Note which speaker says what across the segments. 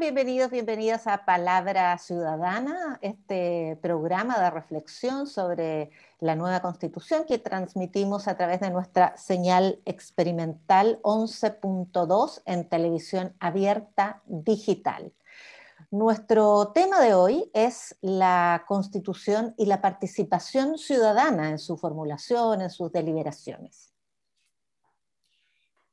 Speaker 1: Bienvenidos, bienvenidas a Palabra Ciudadana, este programa de reflexión sobre la nueva constitución que transmitimos a través de nuestra señal experimental 11.2 en televisión abierta digital. Nuestro tema de hoy es la constitución y la participación ciudadana en su formulación, en sus deliberaciones.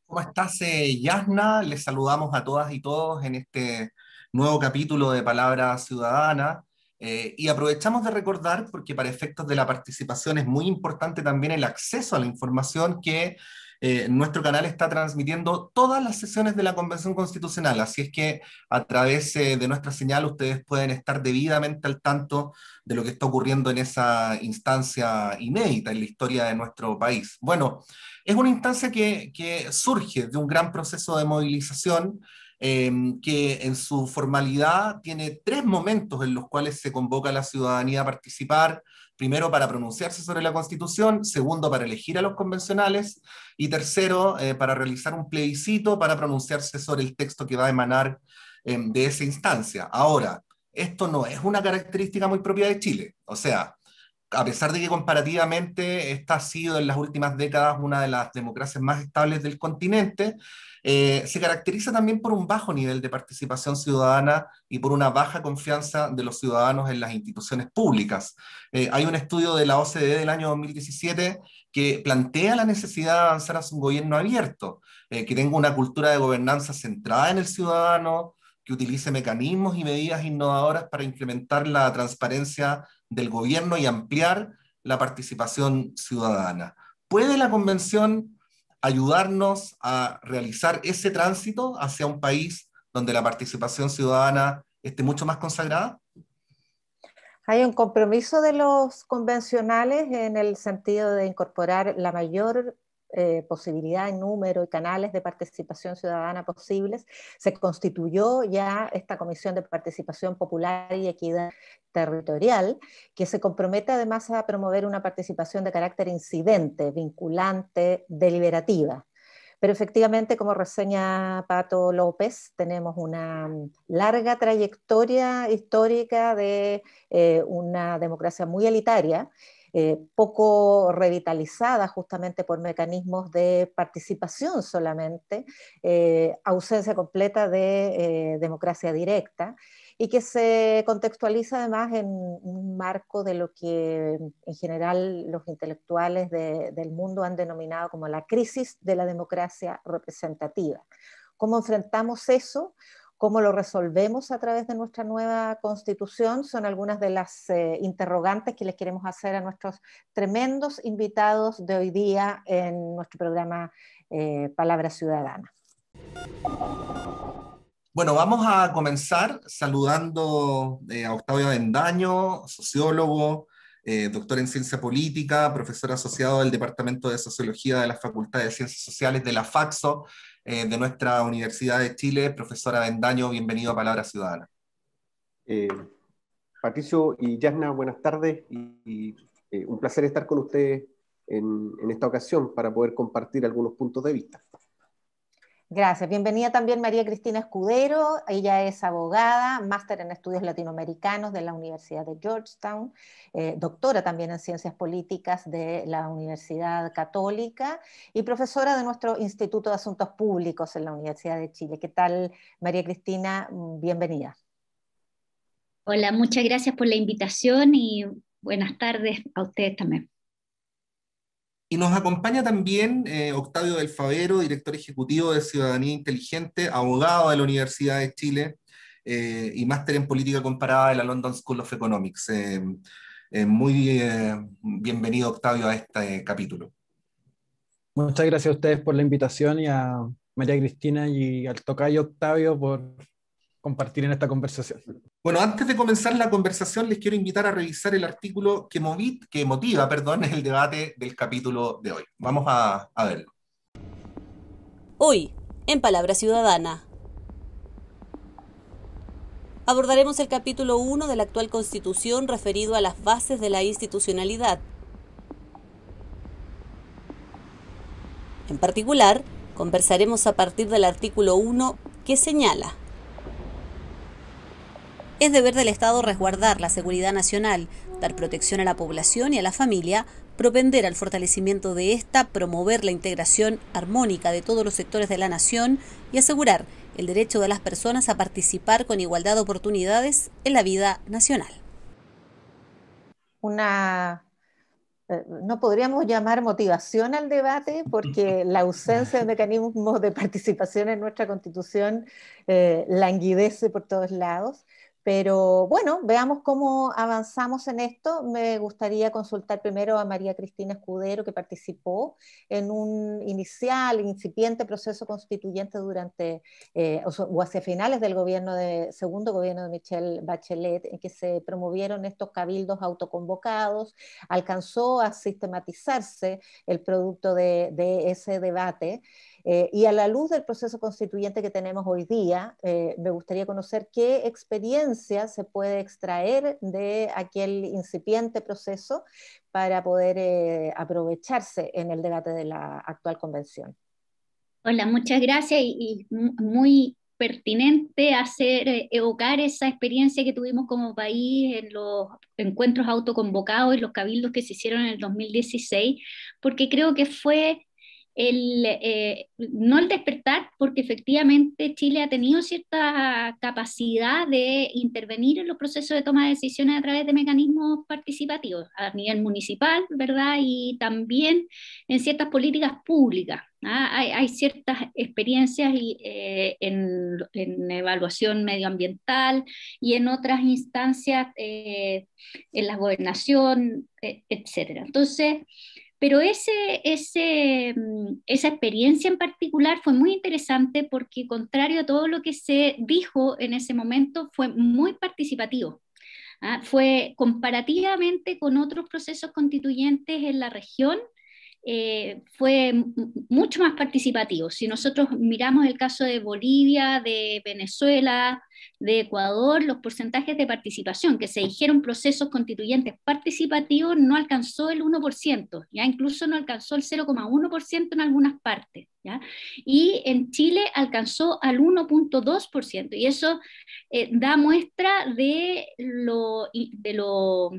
Speaker 2: ¿Cómo estás, eh, Yasna? Les saludamos a todas y todos en este nuevo capítulo de Palabra Ciudadana. Eh, y aprovechamos de recordar, porque para efectos de la participación es muy importante también el acceso a la información que eh, nuestro canal está transmitiendo todas las sesiones de la Convención Constitucional, así es que a través eh, de nuestra señal ustedes pueden estar debidamente al tanto de lo que está ocurriendo en esa instancia inédita en la historia de nuestro país. Bueno, es una instancia que, surge de un gran proceso de movilización. Eh, que en su formalidad tiene tres momentos en los cuales se convoca a la ciudadanía a participar, Primero, para pronunciarse sobre la Constitución, segundo, para elegir a los convencionales y tercero, eh, para realizar un plebiscito para pronunciarse sobre el texto que va a emanar em, de esa instancia. Ahora, esto no es una característica muy propia de Chile. O sea, a pesar de que comparativamente esta ha sido en las últimas décadas una de las democracias más estables del continente, eh, se caracteriza también por un bajo nivel de participación ciudadana y por una baja confianza de los ciudadanos en las instituciones públicas. Eh, hay un estudio de la OCDE del año 2017 que plantea la necesidad de avanzar hacia un gobierno abierto, eh, que tenga una cultura de gobernanza centrada en el ciudadano, que utilice mecanismos y medidas innovadoras para incrementar la transparencia del gobierno y ampliar la participación ciudadana. ¿Puede la convención ayudarnos a realizar ese tránsito hacia un país donde la participación ciudadana esté mucho más consagrada?
Speaker 1: Hay un compromiso de los convencionales en el sentido de incorporar la mayor eh, posibilidad número y canales de participación ciudadana posibles, se constituyó ya esta Comisión de Participación Popular y Equidad Territorial, que se compromete además a promover una participación de carácter incidente, vinculante, deliberativa. Pero efectivamente, como reseña Pato López, tenemos una larga trayectoria histórica de eh, una democracia muy elitaria eh, poco revitalizada justamente por mecanismos de participación solamente, eh, ausencia completa de eh, democracia directa y que se contextualiza además en un marco de lo que en general los intelectuales del mundo han denominado como la crisis de la democracia representativa. ¿Cómo enfrentamos eso? cómo lo resolvemos a través de nuestra nueva constitución son algunas de las eh, interrogantes que les queremos hacer a nuestros tremendos invitados de hoy día en nuestro programa eh, Palabra Ciudadana.
Speaker 2: Bueno, vamos a comenzar saludando eh, a Octavio Avendaño, sociólogo, doctor en ciencia política, profesor asociado del Departamento de Sociología de la Facultad de Ciencias Sociales de la FAXO eh, de nuestra Universidad de Chile, profesora Vendaño, bienvenido a Palabra Ciudadana.
Speaker 3: Eh, Patricio y Yasna, buenas tardes y, eh, un placer estar con ustedes en esta ocasión para poder compartir algunos puntos de vista.
Speaker 1: Gracias. Bienvenida también María Cristina Escudero. Ella es abogada, máster en estudios latinoamericanos de la Universidad de Georgetown, eh, doctora también en ciencias políticas de la Universidad Católica y profesora de nuestro Instituto de Asuntos Públicos en la Universidad de Chile. ¿Qué tal,
Speaker 4: María Cristina? Bienvenida. Hola, muchas gracias por la invitación y buenas tardes a ustedes también.
Speaker 2: Y nos acompaña también eh, Octavio del Favero, director ejecutivo de Ciudadanía Inteligente, abogado de la Universidad de Chile eh, y máster en política comparada de la London School of Economics. Eh, muy bienvenido, Octavio, a este capítulo.
Speaker 5: Muchas gracias a ustedes por la invitación y a María Cristina y al tocayo Octavio por compartir en esta conversación. Bueno,
Speaker 2: antes de comenzar la conversación, les quiero invitar a revisar el artículo que, motiva perdón, el debate del capítulo de hoy. Vamos a, a verlo.
Speaker 1: Hoy, en Palabra Ciudadana, abordaremos el capítulo 1 de la actual Constitución referido a las bases de la institucionalidad. En particular, conversaremos a partir del artículo 1 que señala es deber del Estado resguardar la seguridad nacional, dar protección a la población y a la familia, propender al fortalecimiento de esta, promover la integración armónica de todos los sectores de la nación y asegurar el derecho de las personas a participar con igualdad de oportunidades en la vida nacional. Eh, no podríamos llamar motivación al debate porque la ausencia de mecanismos de participación en nuestra constitución eh, languidece por todos lados. Pero bueno, veamos cómo avanzamos en esto. Me gustaría consultar primero a María Cristina Escudero, que participó en un inicial, incipiente proceso constituyente durante eh, o, hacia finales del gobierno de, segundo gobierno de Michelle Bachelet, en que se promovieron estos cabildos autoconvocados. Alcanzó a sistematizarse el producto de, de ese debate. Eh, y a la luz del proceso constituyente que tenemos hoy día, eh, me gustaría conocer qué experiencia se puede extraer de aquel incipiente proceso para poder eh, aprovecharse en el debate de la actual convención.
Speaker 4: Hola, muchas gracias y, y muy pertinente hacer evocar esa experiencia que tuvimos como país en los encuentros autoconvocados y los cabildos que se hicieron en el 2016, porque creo que fue el, eh, no el despertar, porque efectivamente Chile ha tenido cierta capacidad de intervenir en los procesos de toma de decisiones a través de mecanismos participativos a nivel municipal, ¿verdad? Y también en ciertas políticas públicas. ¿ah? hay, ciertas experiencias eh, en, en, evaluación medioambiental y en otras instancias, eh, en la gobernación, etc. Entonces, pero ese, mm, esa experiencia en particular fue muy interesante porque, contrario a todo lo que se dijo en ese momento, fue muy participativo. ¿ah? Fue comparativamente con otros procesos constituyentes en la región, eh, fue mucho más participativo. Si nosotros miramos el caso de Bolivia, de Venezuela, de Ecuador, los porcentajes de participación que se dijeron procesos constituyentes participativos no alcanzó el 1%, ya incluso no alcanzó el 0,1% en algunas partes, y en Chile alcanzó al 1.2%, y eso eh, da muestra de lo, de lo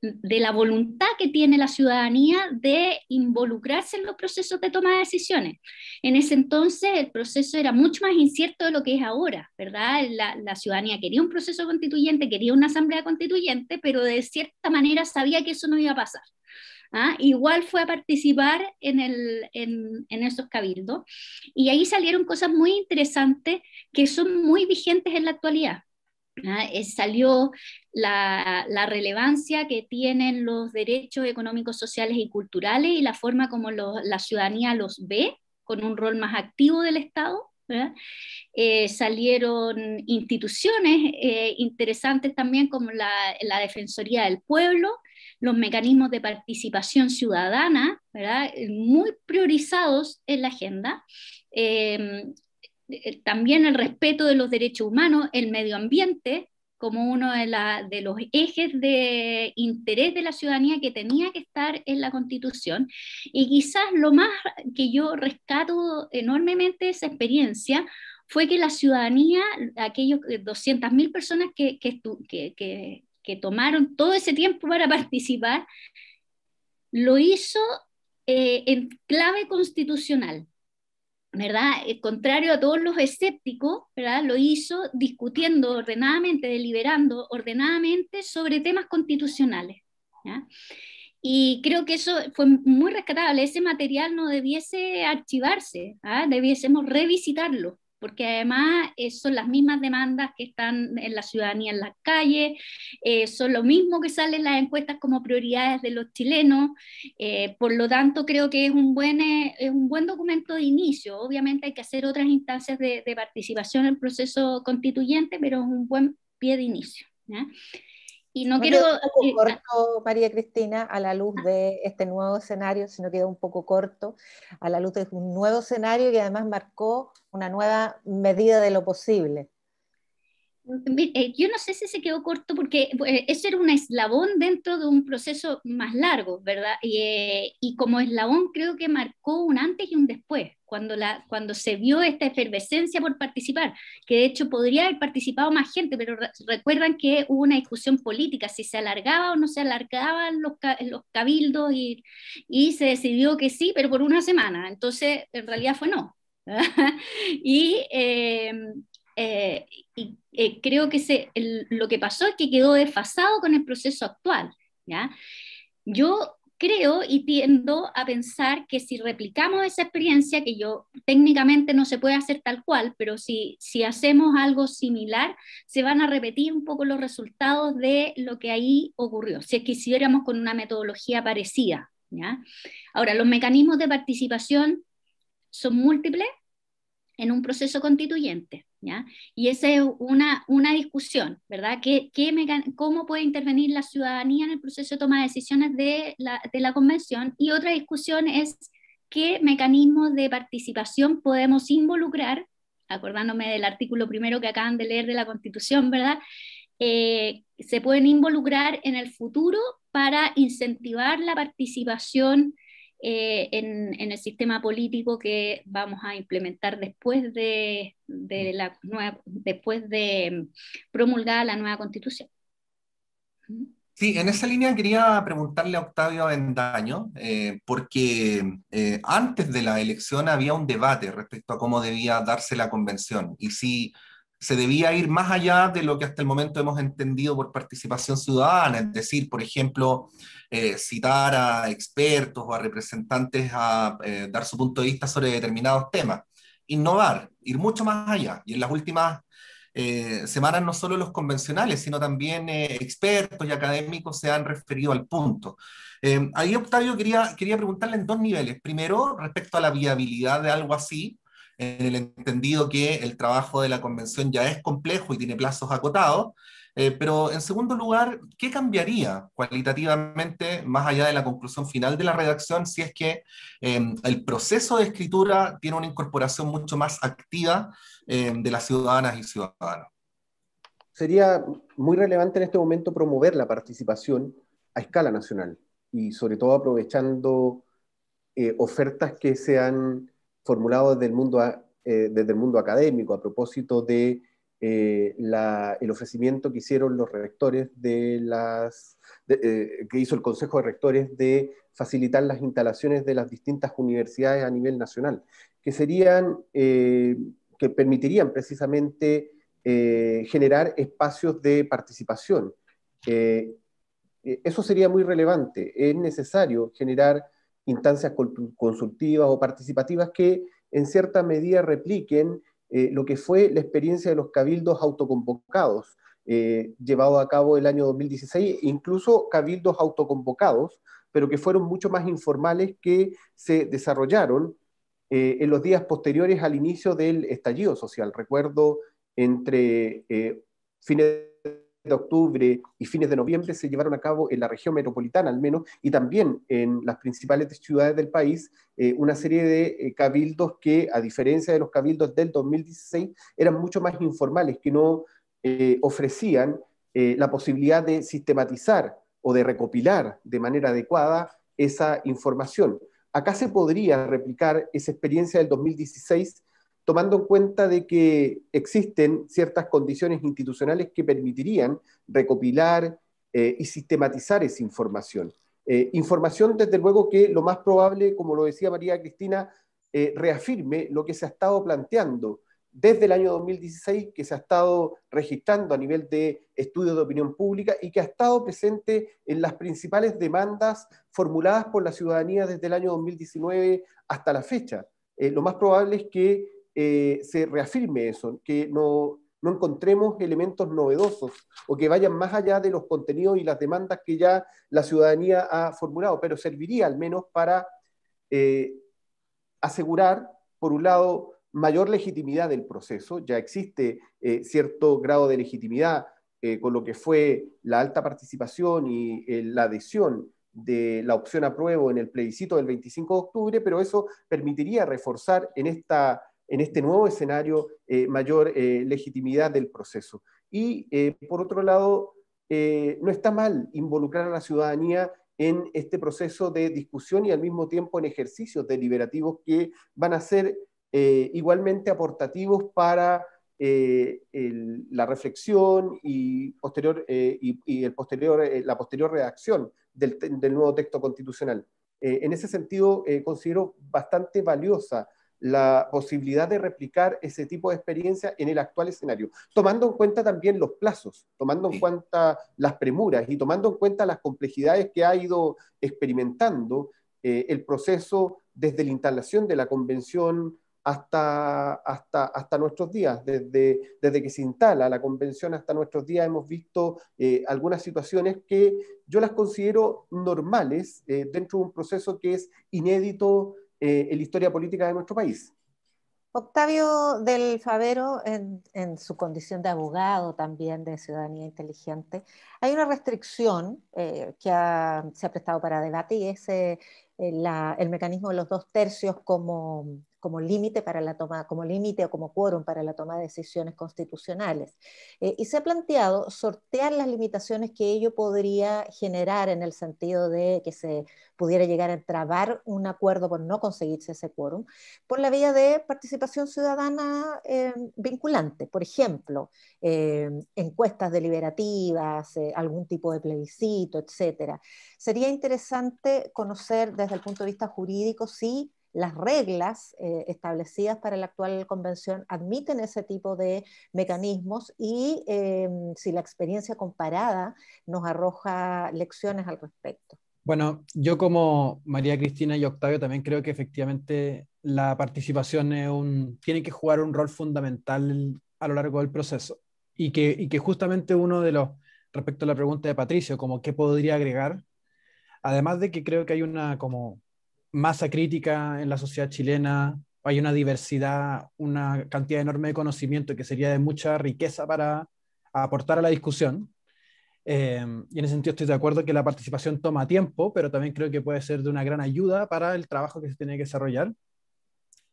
Speaker 4: de la voluntad que tiene la ciudadanía de involucrarse en los procesos de toma de decisiones. En ese entonces el proceso era mucho más incierto de lo que es ahora, ¿verdad? La, ciudadanía quería un proceso constituyente, quería una asamblea constituyente, pero de cierta manera sabía que eso no iba a pasar. ¿ah? Igual fue a participar en, en esos cabildos y ahí salieron cosas muy interesantes que son muy vigentes en la actualidad. Ah, eh, salió la, relevancia que tienen los derechos económicos, sociales y culturales y la forma como la ciudadanía los ve con un rol más activo del Estado. Eh, salieron instituciones eh, interesantes también como la, Defensoría del Pueblo, los mecanismos de participación ciudadana, muy priorizados en la agenda. Eh, también el respeto de los derechos humanos, el medio ambiente, como uno de, los ejes de interés de la ciudadanía que tenía que estar en la Constitución. Y quizás lo más que yo rescato enormemente esa experiencia fue que la ciudadanía, aquellos 200.000 eh, personas que, que, que, tomaron todo ese tiempo para participar, lo hizo eh, en clave constitucional ¿verdad? El eh, contrario a todos los escépticos, ¿verdad? Lo hizo discutiendo ordenadamente, deliberando ordenadamente sobre temas constitucionales. Y creo que eso fue muy rescatable. Ese material no debiese archivarse, ¿ah? debiésemos revisitarlo porque además eh, son las mismas demandas que están en la ciudadanía en las calles, eh, son lo mismo que salen las encuestas como prioridades de los chilenos, eh, por lo tanto creo que es un, buen, un buen documento de inicio, obviamente hay que hacer otras instancias de, participación en el proceso constituyente, pero es un buen pie de inicio no, quiero... Eh, ah.
Speaker 1: corto, María Cristina, a la luz de este nuevo escenario, sino quedó un poco corto, a la luz de un nuevo escenario que además marcó una nueva medida de lo posible.
Speaker 4: Eh, yo no sé si se quedó corto porque eh, eso era un eslabón dentro de un proceso más largo, ¿verdad? Eh, y, como eslabón creo que marcó un antes y un después, cuando, la, cuando se vio esta efervescencia por participar, que de hecho podría haber participado más gente, pero recuerdan que hubo una discusión política, si se alargaba o no se alargaban los, los cabildos y, se decidió que sí, pero por una semana, entonces en realidad fue no. y, eh, y eh, creo que se, lo que pasó es que quedó desfasado con el proceso actual. ¿ya? Yo creo y tiendo a pensar que si replicamos esa experiencia, que yo técnicamente no se puede hacer tal cual, pero si, si hacemos algo similar, se van a repetir un poco los resultados de lo que ahí ocurrió, si es que hiciéramos con una metodología parecida. ¿ya? Ahora, los mecanismos de participación son múltiples en un proceso constituyente. Y esa es una, una discusión, ¿verdad? ¿Qué, cómo puede intervenir la ciudadanía en el proceso de toma de decisiones de la, convención? Y otra discusión es qué mecanismos de participación podemos involucrar, acordándome del artículo primero que acaban de leer de la Constitución, ¿verdad? Eh, se pueden involucrar en el futuro para incentivar la participación eh, en, el sistema político que vamos a implementar después de, de la nueva, después de mm, promulgada la nueva constitución.
Speaker 2: Sí, en esa línea quería preguntarle a Octavio Avendaño, eh, porque eh, antes de la elección había un debate respecto a cómo debía darse la convención y si se debía ir más allá de lo que hasta el momento hemos entendido por participación ciudadana, es decir, por ejemplo, eh, citar a expertos o a representantes a eh, dar su punto de vista sobre determinados temas, innovar, ir mucho más allá. Y en las últimas eh, semanas no solo los convencionales, sino también expertos y académicos se han referido al punto. ahí, Octavio, quería, quería preguntarle en dos niveles. Primero, respecto a la viabilidad de algo así, en el entendido que el trabajo de la convención ya es complejo y tiene plazos acotados, eh, pero en segundo lugar, ¿qué cambiaría cualitativamente más allá de la conclusión final de la redacción si es que em, el proceso de escritura tiene una incorporación mucho más activa em, de las ciudadanas y ciudadanos?
Speaker 3: Sería muy relevante en este momento promover la participación a escala nacional y sobre todo aprovechando eh, ofertas que se han formulado desde el mundo, eh, mundo académico a propósito de eh, el ofrecimiento que hicieron los rectores de las, eh, que hizo el Consejo de Rectores de facilitar las instalaciones de las distintas universidades a nivel nacional, que serían, que permitirían precisamente generar espacios de participación. eso sería muy relevante. Es necesario generar instancias consultivas o participativas que en cierta medida repliquen eh, lo que fue la experiencia de los cabildos autoconvocados, eh, llevado a cabo el año 2016, incluso cabildos autoconvocados, pero que fueron mucho más informales que se desarrollaron eh, en los días posteriores al inicio del estallido social. Recuerdo entre fines de octubre y fines de noviembre se llevaron a cabo en la región metropolitana al menos y también en las principales ciudades del país eh, una serie de eh, cabildos que a diferencia de los cabildos del 2016 eran mucho más informales, que no eh, ofrecían la posibilidad de sistematizar o de recopilar de manera adecuada esa información. Acá se podría replicar esa experiencia del 2016 tomando en cuenta de que existen ciertas condiciones institucionales que permitirían recopilar eh, y sistematizar esa información. Eh, información, desde luego, que lo más probable, como lo decía María Cristina, eh, reafirme lo que se ha estado planteando desde el año 2016, que se ha estado registrando a nivel de estudios de opinión pública y que ha estado presente en las principales demandas formuladas por la ciudadanía desde el año 2019 hasta la fecha. lo más probable es que eh, se reafirme eso, que no, encontremos elementos novedosos o que vayan más allá de los contenidos y las demandas que ya la ciudadanía ha formulado, pero serviría al menos para eh, asegurar, por un lado, mayor legitimidad del proceso, ya existe eh, cierto grado de legitimidad con lo que fue la alta participación y la adhesión de la opción apruebo en el plebiscito del 25 de octubre, pero eso permitiría reforzar en esta en este nuevo escenario eh, mayor eh, legitimidad del proceso. Y eh, por otro lado, no está mal involucrar a la ciudadanía en este proceso de discusión y al mismo tiempo en ejercicios deliberativos que van a ser igualmente aportativos para la reflexión y, posterior, y, el posterior, la posterior redacción del nuevo texto constitucional. en ese sentido, considero bastante valiosa la posibilidad de replicar ese tipo de experiencia en el actual escenario, tomando en cuenta también los plazos, tomando en cuenta las premuras y tomando en cuenta las complejidades que ha ido experimentando eh, el proceso desde la instalación de la convención hasta, hasta, hasta nuestros días. Desde, desde que se instala la convención hasta nuestros días hemos visto eh, algunas situaciones que yo las considero normales eh, dentro de un proceso que es inédito eh, en la historia política de nuestro país.
Speaker 1: Octavio del Favero, en, en, su condición de abogado también de ciudadanía inteligente, hay una restricción eh, que se ha prestado para debate y es eh, eh, el mecanismo de los dos tercios como, como límite para la toma, como límite o como quórum para la toma de decisiones constitucionales. y se ha planteado sortear las limitaciones que ello podría generar en el sentido de que se pudiera llegar a trabar un acuerdo por no conseguirse ese quórum, por la vía de participación ciudadana vinculante, por ejemplo, encuestas deliberativas, eh, algún tipo de plebiscito, etcétera. Sería interesante conocer desde el punto de vista jurídico si las reglas eh, establecidas para la actual convención admiten ese tipo de mecanismos y em, si la experiencia comparada nos arroja lecciones al respecto.
Speaker 5: Bueno, yo como María Cristina y Octavio también creo que efectivamente la participación es un, tiene que jugar un rol fundamental a lo largo del proceso y que, y que justamente uno de los respecto a la pregunta de Patricio, como qué podría agregar, además de que creo que hay una como masa crítica en la sociedad chilena, hay una diversidad, una cantidad enorme de conocimiento que sería de mucha riqueza para aportar a la discusión. Em, y en ese sentido estoy de acuerdo que la participación toma tiempo, pero también creo que puede ser de una gran ayuda para el trabajo que se tiene que desarrollar.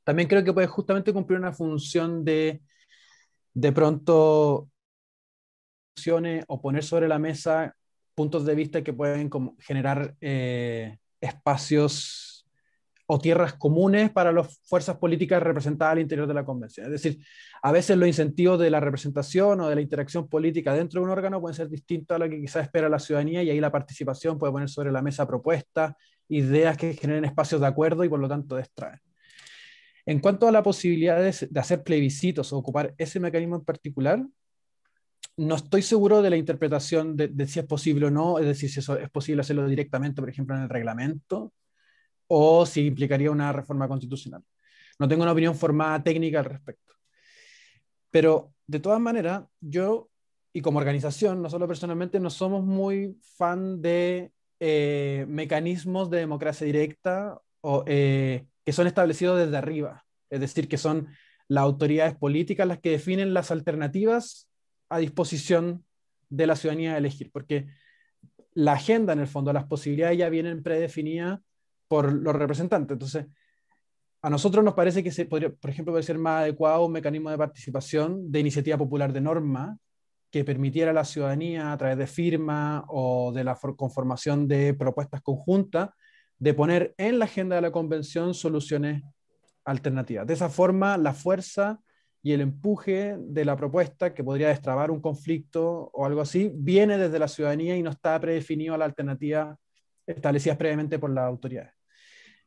Speaker 5: También creo que puede justamente cumplir una función de, de pronto, o poner sobre la mesa puntos de vista que pueden generar eh, espacios o tierras comunes para las fuerzas políticas representadas al interior de la convención. Es decir, a veces los incentivos de la representación o de la interacción política dentro de un órgano pueden ser distintos a lo que quizás espera la ciudadanía y ahí la participación puede poner sobre la mesa propuestas, ideas que generen espacios de acuerdo y por lo tanto extraer. En cuanto a la posibilidad de hacer plebiscitos o ocupar ese mecanismo en particular, no estoy seguro de la interpretación de, si es posible o no, es decir, si eso es posible hacerlo directamente, por ejemplo, en el reglamento, o si implicaría una reforma constitucional. No tengo una opinión formada técnica al respecto. Pero, de todas maneras, yo y como organización, no solo personalmente, no somos muy fan de eh, mecanismos de democracia directa o, eh, que son establecidos desde arriba. Es decir, que son las autoridades políticas las que definen las alternativas a disposición de la ciudadanía de elegir, porque la agenda en el fondo, las posibilidades ya vienen predefinidas por los representantes. Entonces, a nosotros nos parece que, se podría, por ejemplo, puede ser más adecuado un mecanismo de participación de iniciativa popular de norma que permitiera a la ciudadanía, a través de firma o de la conformación de propuestas conjuntas, de poner en la agenda de la convención soluciones alternativas. De esa forma, la fuerza y el empuje de la propuesta que podría destrabar un conflicto o algo así viene desde la ciudadanía y no está predefinido a la alternativa establecida previamente por las autoridades.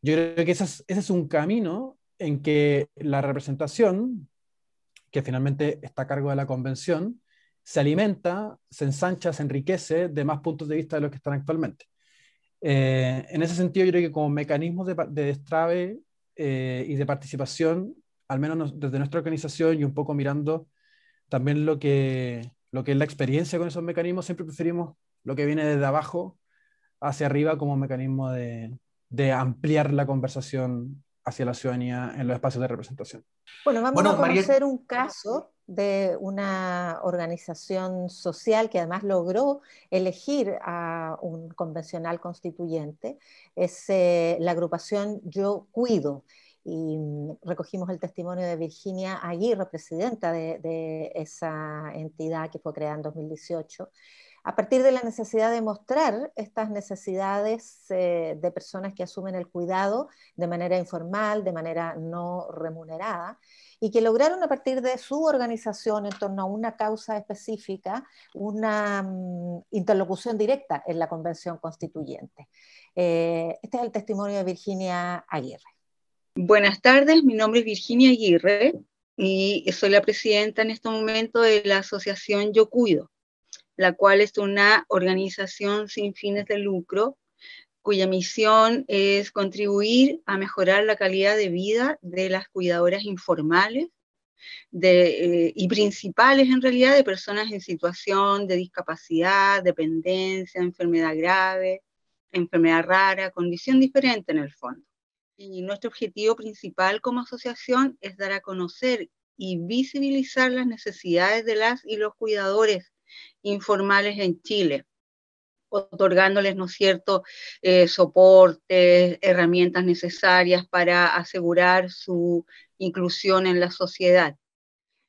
Speaker 5: Yo creo que ese es, un camino en que la representación, que finalmente está a cargo de la convención, se alimenta, se ensancha, se enriquece de más puntos de vista de los que están actualmente. Eh, en ese sentido, yo creo que como mecanismos de, de eh, y de participación al menos desde nuestra organización y un poco mirando también lo que, lo que es la experiencia con esos mecanismos, siempre preferimos lo que viene desde abajo hacia arriba como mecanismo de, ampliar la conversación hacia la ciudadanía en los espacios de representación.
Speaker 1: Bueno, vamos a conocer un caso de una organización social que además logró elegir a un convencional constituyente, es eh, la agrupación Yo Cuido y mm, recogimos el testimonio de Virginia Aguirre, presidenta de, esa entidad que fue creada en 2018, a partir de la necesidad de mostrar estas necesidades eh, de personas que asumen el cuidado de manera informal, de manera no remunerada, y que lograron a partir de su organización en torno a una causa específica una mm, interlocución directa en la Convención
Speaker 6: Constituyente. Eh, este es el testimonio de Virginia Aguirre. Buenas tardes, mi nombre es Virginia Aguirre y soy la presidenta en este momento de la Asociación Yo Cuido, la cual es una organización sin fines de lucro cuya misión es contribuir a mejorar la calidad de vida de las cuidadoras informales eh, y principales en realidad de personas en situación de discapacidad, dependencia, enfermedad grave, enfermedad rara, condición diferente en el fondo. Y nuestro objetivo principal como asociación es dar a conocer y visibilizar las necesidades de las y los cuidadores informales en Chile, otorgándoles, ¿no es cierto?, eh, soportes, herramientas necesarias para asegurar su inclusión en la sociedad.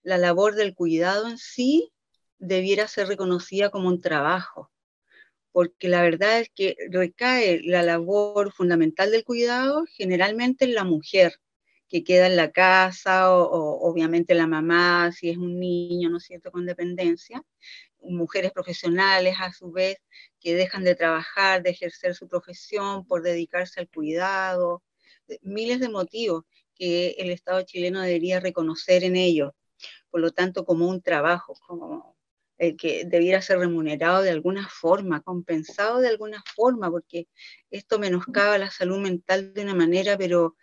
Speaker 6: La labor del cuidado en sí debiera ser reconocida como un trabajo, porque la verdad es que recae la labor fundamental del cuidado generalmente en la mujer que queda en la casa o, obviamente la mamá si es un niño, ¿no es cierto?, con dependencia, mujeres profesionales a su vez que dejan de trabajar, de ejercer su profesión por dedicarse al cuidado, miles de motivos que el Estado chileno debería reconocer en ellos, por lo tanto como un trabajo, como, que debiera ser remunerado de alguna forma, compensado de alguna forma, porque esto menoscaba la salud mental de una manera, pero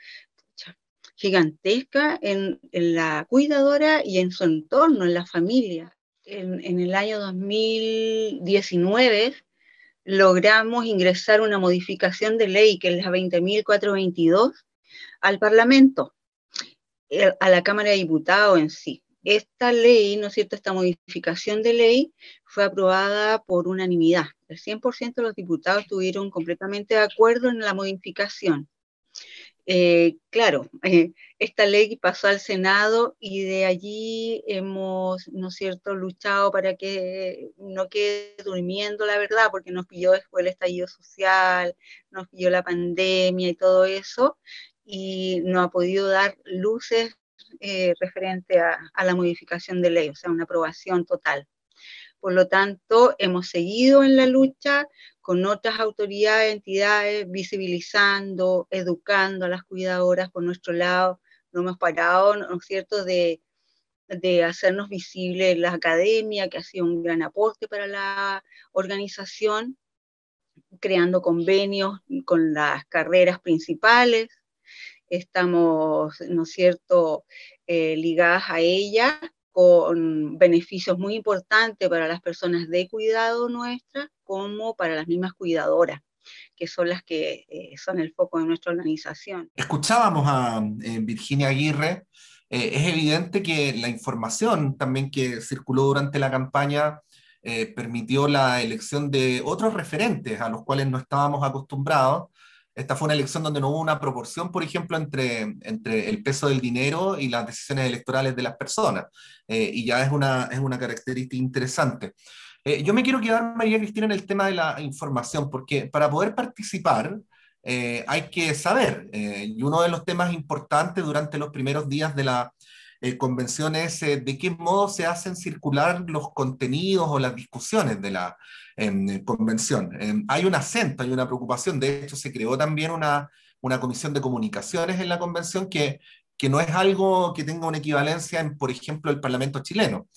Speaker 6: gigantesca en, la cuidadora y en su entorno, en la familia. En, en el año 2019 logramos ingresar una modificación de ley, que es la 20.422, al Parlamento, eh, a la Cámara de Diputados en sí esta ley, ¿no es cierto?, esta modificación de ley fue aprobada por unanimidad. El 100% de los diputados estuvieron completamente de acuerdo en la modificación. Eh, claro, eh, esta ley pasó al Senado y de allí hemos, ¿no es cierto?, luchado para que no quede durmiendo la verdad, porque nos pilló después el estallido social, nos pilló la pandemia y todo eso, y no ha podido dar luces eh, referente a, la modificación de ley, o sea, una aprobación total. Por lo tanto, hemos seguido en la lucha con otras autoridades, entidades, visibilizando, educando a las cuidadoras por nuestro lado. No hemos parado, ¿no es cierto?, de, hacernos visible la academia, que ha sido un gran aporte para la organización, creando convenios con las carreras principales, estamos, ¿no es cierto?, eh, ligadas a ella con beneficios muy importantes para las personas de cuidado nuestra como para las mismas cuidadoras que son las que eh, son el foco de nuestra organización.
Speaker 2: Escuchábamos a eh, Virginia Aguirre. es evidente que la información también que circuló durante la campaña permitió la elección de otros referentes a los cuales no estábamos acostumbrados esta fue una elección donde no hubo una proporción, por ejemplo, entre, entre el peso del dinero y las decisiones electorales de las personas. Eh, y ya es una, es una característica interesante. Eh, yo me quiero quedar, María Cristina, en el tema de la información, porque para poder participar eh, hay que saber. y uno de los temas importantes durante los primeros días de la, eh, convenciones, eh, de qué modo se hacen circular los contenidos o las discusiones de la eh, convención. hay un acento, hay una preocupación, de hecho se creó también una, comisión de comunicaciones en la convención que, que no es algo que tenga una equivalencia en, por ejemplo, el Parlamento chileno.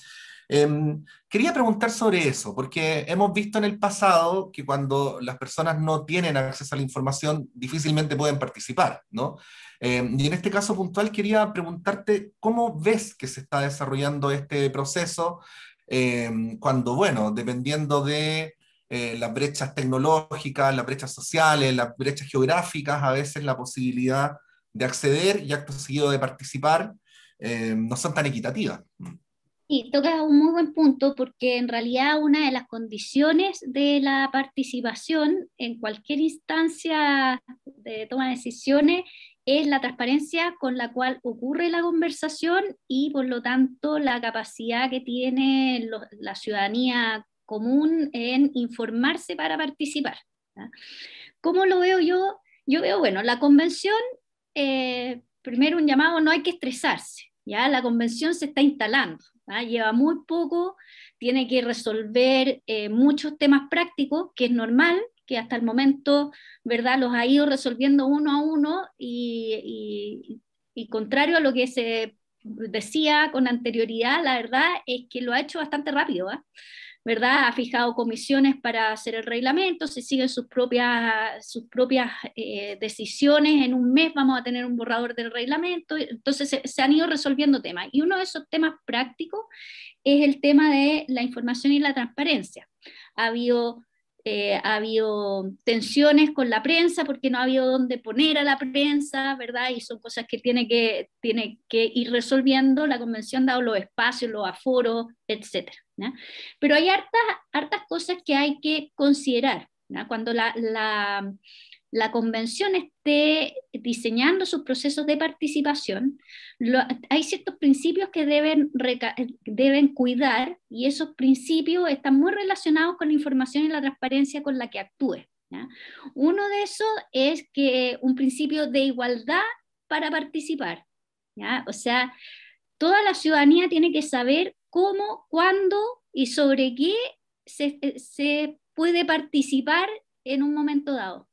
Speaker 2: Em, quería preguntar sobre eso, porque hemos visto en el pasado que cuando las personas no tienen acceso a la información, difícilmente pueden participar, ¿no? Eh, y en este caso puntual quería preguntarte cómo ves que se está desarrollando este proceso eh, cuando, bueno, dependiendo de eh, las brechas tecnológicas, las brechas sociales, las brechas geográficas, a veces la posibilidad de acceder y acto seguido de participar, no son tan equitativas.
Speaker 4: Y toca un muy buen punto porque en realidad una de las condiciones de la participación en cualquier instancia de toma de decisiones es la transparencia con la cual ocurre la conversación y por lo tanto la capacidad que tiene la ciudadanía común en informarse para participar. ¿Cómo lo veo yo? Yo veo, bueno, la convención, eh, primero un llamado, no hay que estresarse, ya la convención se está instalando, ¿ah? lleva muy poco, tiene que resolver eh, muchos temas prácticos, que es normal, que hasta el momento ¿verdad? los ha ido resolviendo uno a uno y, contrario a lo que se decía con anterioridad, la verdad es que lo ha hecho bastante rápido. ¿ah? ¿verdad? Ha fijado comisiones para hacer el reglamento, se siguen sus propias, sus propias eh, decisiones, en un mes vamos a tener un borrador del reglamento, entonces se, se han ido resolviendo temas. Y uno de esos temas prácticos es el tema de la información y la transparencia. Ha habido eh, ha habido tensiones con la prensa porque no ha habido dónde poner a la prensa, ¿verdad? Y son cosas que tiene que, tiene que ir resolviendo la convención, dado los espacios, los aforos, etc. Pero hay hartas, hartas cosas que hay que considerar. ¿no? Cuando la, la, la convención esté diseñando sus procesos de participación, hay ciertos principios que deben, deben cuidar y esos principios están muy relacionados con la información y la transparencia con la que actúe. Uno de esos es que un principio de igualdad para participar. O sea, toda la ciudadanía tiene que saber cómo, cuándo y sobre qué se eh, puede participar en un momento dado.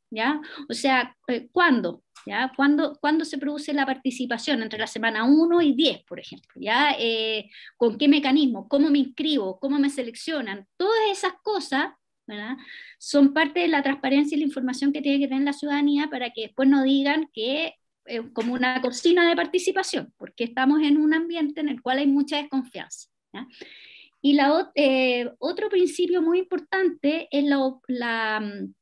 Speaker 4: O sea, eh, ¿cuándo? ¿Ya? ¿Cuándo, ¿Cuándo, se produce la participación? Entre la semana 1 y 10, por ejemplo. ¿ya? Eh, ¿Con qué mecanismo? ¿Cómo me inscribo? ¿Cómo me seleccionan? Todas esas cosas son parte de la transparencia y la información que tiene que tener la ciudadanía para que después no digan que es como una cocina de participación, porque estamos en un ambiente en el cual hay mucha desconfianza. Y la, eh, otro principio muy importante es la, la mm,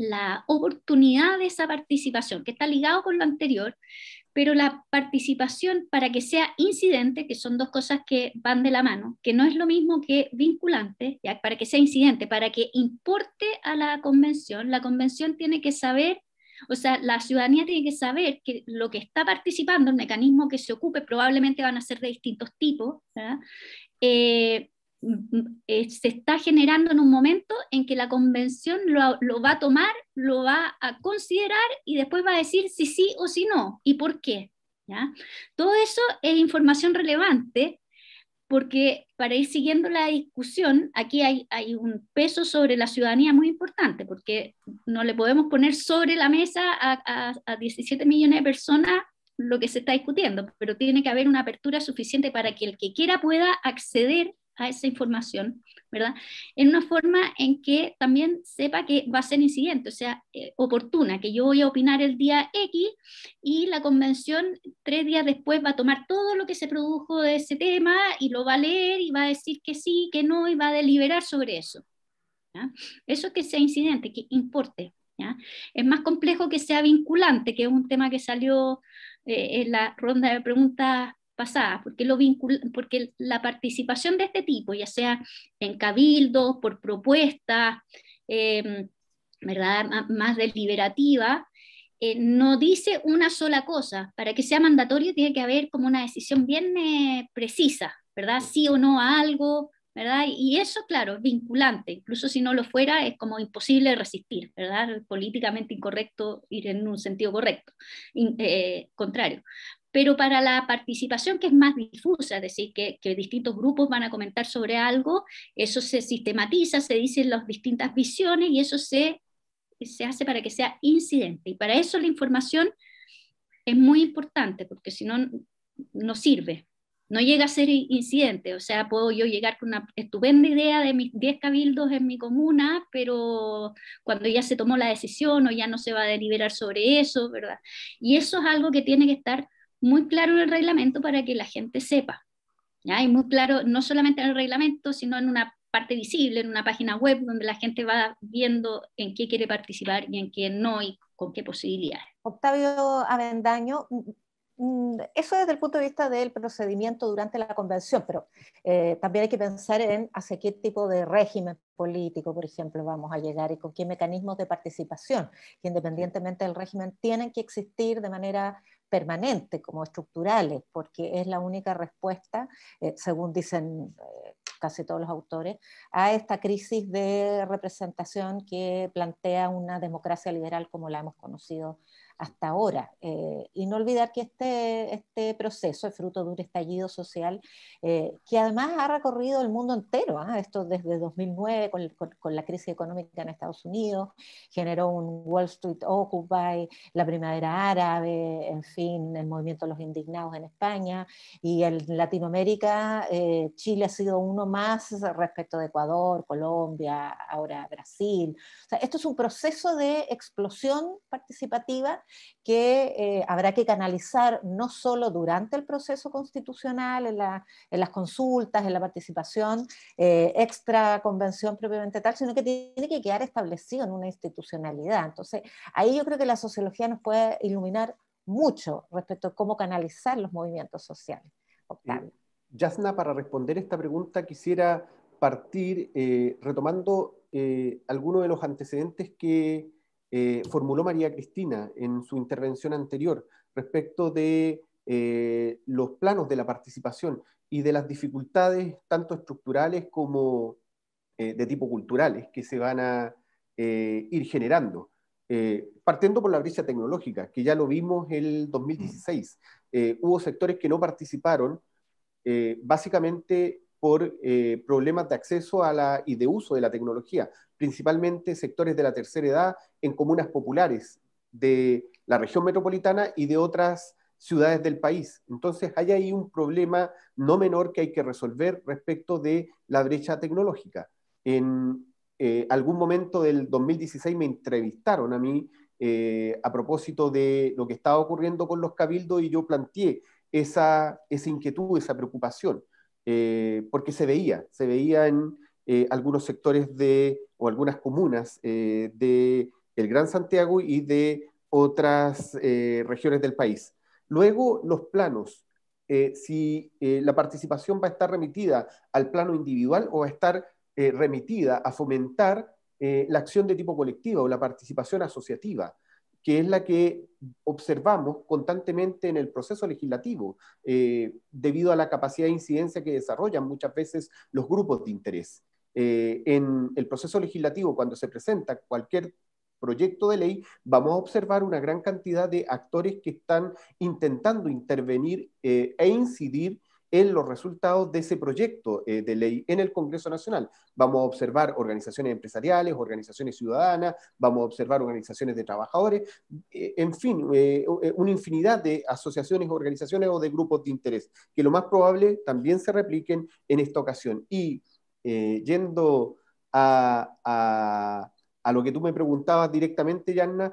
Speaker 4: la oportunidad de esa participación, que está ligado con lo anterior, pero la participación para que sea incidente, que son dos cosas que van de la mano, que no es lo mismo que vinculante, ya, para que sea incidente, para que importe a la convención, la convención tiene que saber, o sea, la ciudadanía tiene que saber que lo que está participando, el mecanismo que se ocupe, probablemente van a ser de distintos tipos, ¿verdad? Eh, se está generando en un momento en que la convención lo, va a tomar, lo va a considerar y después va a decir si sí o si no y por qué. ¿ya? Todo eso es información relevante porque para ir siguiendo la discusión, aquí hay, hay, un peso sobre la ciudadanía muy importante, porque no le podemos poner sobre la mesa a, a, a 17 millones de personas lo que se está discutiendo, pero tiene que haber una apertura suficiente para que el que quiera pueda acceder a esa información, ¿verdad? En una forma en que también sepa que va a ser incidente, o sea, eh, oportuna, que yo voy a opinar el día X y la convención tres días después va a tomar todo lo que se produjo de ese tema y lo va a leer y va a decir que sí, que no y va a deliberar sobre eso. Eso Eso que sea incidente, que importe. Es más complejo que sea vinculante, que es un tema que salió eh, en la ronda de preguntas porque, lo porque la participación de este tipo, ya sea en cabildos, por propuestas, em, ¿verdad? más deliberativa, eh, no dice una sola cosa. Para que sea mandatorio tiene que haber como una decisión bien eh, precisa, ¿verdad? Sí o no a algo, ¿verdad? Y eso, claro, es vinculante. Incluso si no lo fuera, es como imposible resistir, ¿verdad? Políticamente incorrecto ir en un sentido correcto, eh, contrario pero para la participación que es más difusa, es decir, que, distintos grupos van a comentar sobre algo, eso se sistematiza, se dicen las distintas visiones y eso se, se hace para que sea incidente. Y para eso la información es muy importante, porque si no, no sirve. No llega a ser incidente, o sea, puedo yo llegar con una estupenda idea de mis 10 cabildos en mi comuna, pero cuando ya se tomó la decisión o ya no se va a deliberar sobre eso, ¿verdad? Y eso es algo que tiene que estar muy claro en el reglamento para que la gente sepa. ¿ya? Y muy claro, no solamente en el reglamento, sino en una parte visible, en una página web donde la gente va viendo en qué quiere participar y en qué no y con qué posibilidades.
Speaker 1: Octavio Avendaño, mm, mm, eso desde el punto de vista del procedimiento durante la convención, pero eh, también hay que pensar en hacia qué tipo de régimen político, por ejemplo, vamos a llegar y con qué mecanismos de participación, que independientemente del régimen tienen que existir de manera permanente, como estructurales, porque es la única respuesta, eh, según dicen eh, casi todos los autores, a esta crisis de representación que plantea una democracia liberal como la hemos conocido hasta ahora. Eh, y no olvidar que este, este proceso es fruto de un estallido social eh, que además ha recorrido el mundo entero. ¿ah? Esto desde 2009 con, con, con, la crisis económica en Estados Unidos, generó un Wall Street Occupy, la primavera árabe, en fin, el movimiento de los indignados en España y en Latinoamérica, eh, Chile ha sido uno más respecto de Ecuador, Colombia, ahora Brasil. O sea, esto es un proceso de explosión participativa que eh, habrá que canalizar no solo durante el proceso constitucional, en, las consultas, en la participación eh, extra convención propiamente tal, sino que tiene que quedar establecido en una institucionalidad. Entonces, ahí yo creo que la sociología nos puede iluminar mucho respecto a cómo canalizar los movimientos sociales.
Speaker 3: Octavio. Eh, Yasna, para responder esta pregunta quisiera partir retomando algunos de los antecedentes que eh, formuló María Cristina en su intervención anterior respecto de eh, los planos de la participación y de las dificultades tanto estructurales como eh, de tipo culturales que se van a ir generando. partiendo por la brecha tecnológica, que ya lo vimos el 2016, mm. hubo sectores que no participaron, básicamente por eh, problemas de acceso a la, y de uso de la tecnología, principalmente sectores de la tercera edad en comunas populares de la región metropolitana y de otras ciudades del país. Entonces hay ahí un problema no menor que hay que resolver respecto de la brecha tecnológica. En eh, algún momento del 2016 me entrevistaron a mí eh, a propósito de lo que estaba ocurriendo con los cabildos y yo planteé esa inquietud, esa preocupación. Eh, porque se veía, se veía en eh, algunos sectores de, o algunas comunas del eh, de el Gran Santiago y de otras regiones del país. Luego, los planos. si la participación va a estar remitida al plano individual o va a estar remitida a fomentar la acción de tipo colectiva o la participación asociativa que es la que observamos constantemente en el proceso legislativo, eh, debido a la capacidad de incidencia que desarrollan muchas veces los grupos de interés. Eh, en el proceso legislativo, cuando se presenta cualquier proyecto de ley, vamos a observar una gran cantidad de actores que están intentando intervenir eh, e incidir en los resultados de ese proyecto eh, de ley en el Congreso Nacional. Vamos a observar organizaciones empresariales, organizaciones ciudadanas, vamos a observar organizaciones de trabajadores, eh, en fin, eh, una infinidad de asociaciones, organizaciones o de grupos de interés, que lo más probable también se repliquen en esta ocasión. Y yendo a, a, a, lo que tú me preguntabas directamente, Yanna,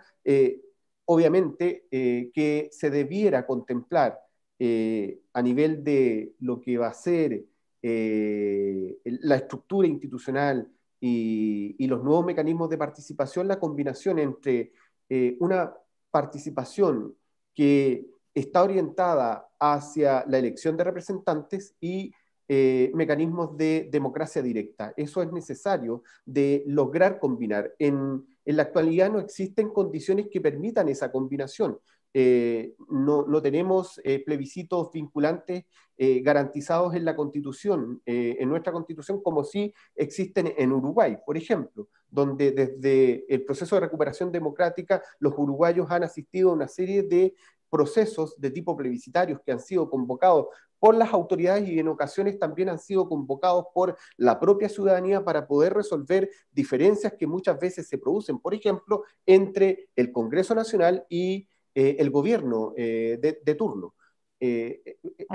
Speaker 3: obviamente que se debiera contemplar eh, a nivel de lo que va a ser eh, la estructura institucional y, los nuevos mecanismos de participación, la combinación entre eh, una participación que está orientada hacia la elección de representantes y mecanismos de democracia directa. Eso es necesario de lograr combinar. en, la actualidad no existen condiciones que permitan esa combinación. Eh, no, tenemos eh, plebiscitos vinculantes eh, garantizados en la constitución, en nuestra constitución, como sí existen en Uruguay, por ejemplo, donde desde el proceso de recuperación democrática los uruguayos han asistido a una serie de procesos de tipo plebiscitarios que han sido convocados por las autoridades y en ocasiones también han sido convocados por la propia ciudadanía para poder resolver diferencias que muchas veces se producen, por ejemplo, entre el Congreso Nacional y eh, el gobierno eh, de, turno. en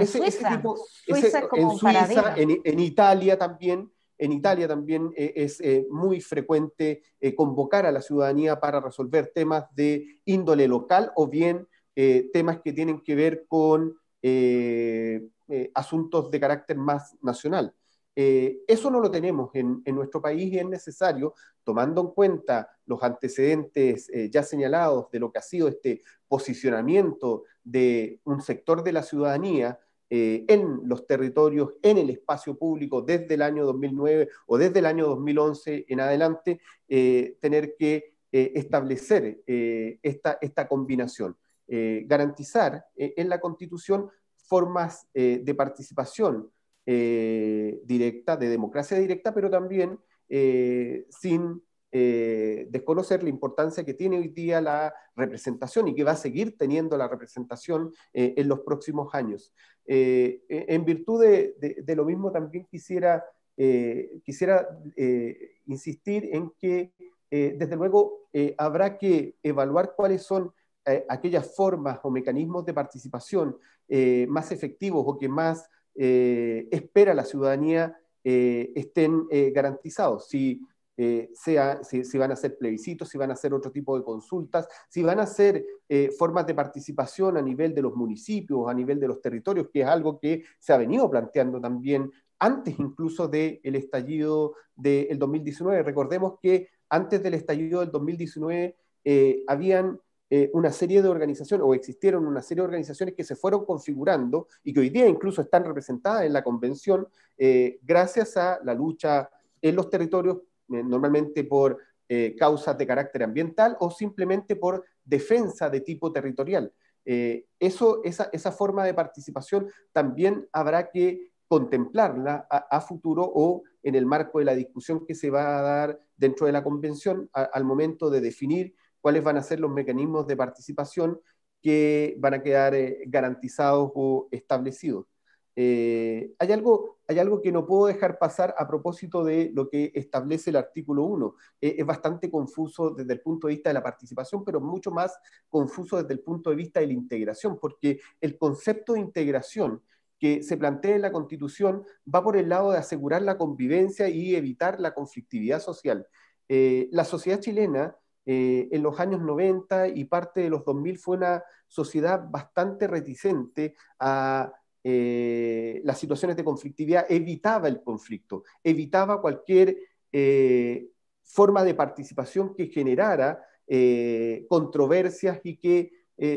Speaker 3: Suiza, en, Italia también, en Italia también eh, es muy frecuente convocar a la ciudadanía para resolver temas de índole local o bien temas que tienen que ver con asuntos de carácter más nacional. Eh, eso no lo tenemos en, nuestro país y es necesario, tomando en cuenta los antecedentes eh, ya señalados de lo que ha sido este posicionamiento de un sector de la ciudadanía eh, en los territorios, en el espacio público desde el año 2009 o desde el año 2011 en adelante, tener que establecer esta, esta, combinación, garantizar en la Constitución formas de participación eh, directa, de democracia directa, pero también eh, sin eh, desconocer la importancia que tiene hoy día la representación y que va a seguir teniendo la representación en los próximos años. E, en virtud de, lo mismo, también quisiera, quisiera insistir en que, desde luego, habrá que evaluar cuáles son aquellas formas o mecanismos de participación más efectivos o que más eh, espera la ciudadanía eh, estén eh, garantizados. Si, sea, si, van a ser plebiscitos, si van a hacer otro tipo de consultas, si van a hacer formas de participación a nivel de los municipios, a nivel de los territorios, que es algo que se ha venido planteando también antes incluso del estallido del 2019. Recordemos que antes del estallido del 2019 habían eh, una serie de organizaciones, o existieron una serie de organizaciones que se fueron configurando y que hoy día incluso están representadas en la convención eh, gracias a la lucha en los territorios, eh, normalmente por causas de carácter ambiental o simplemente por defensa de tipo territorial. eso, esa, esa forma de participación también habrá que contemplarla a, futuro o en el marco de la discusión que se va a dar dentro de la convención al momento de definir cuáles van a ser los mecanismos de participación que van a quedar eh, garantizados o establecidos. Eh, hay, algo, hay algo que no puedo dejar pasar a propósito de lo que establece el artículo 1. Eh, es bastante confuso desde el punto de vista de la participación, pero mucho más confuso desde el punto de vista de la integración, porque el concepto de integración que se plantea en la Constitución va por el lado de asegurar la convivencia y evitar la conflictividad social. la sociedad chilena eh, en los años 90 y parte de los 2000 fue una sociedad bastante reticente a eh, las situaciones de conflictividad, evitaba el conflicto, evitaba cualquier eh, forma de participación que generara controversias y que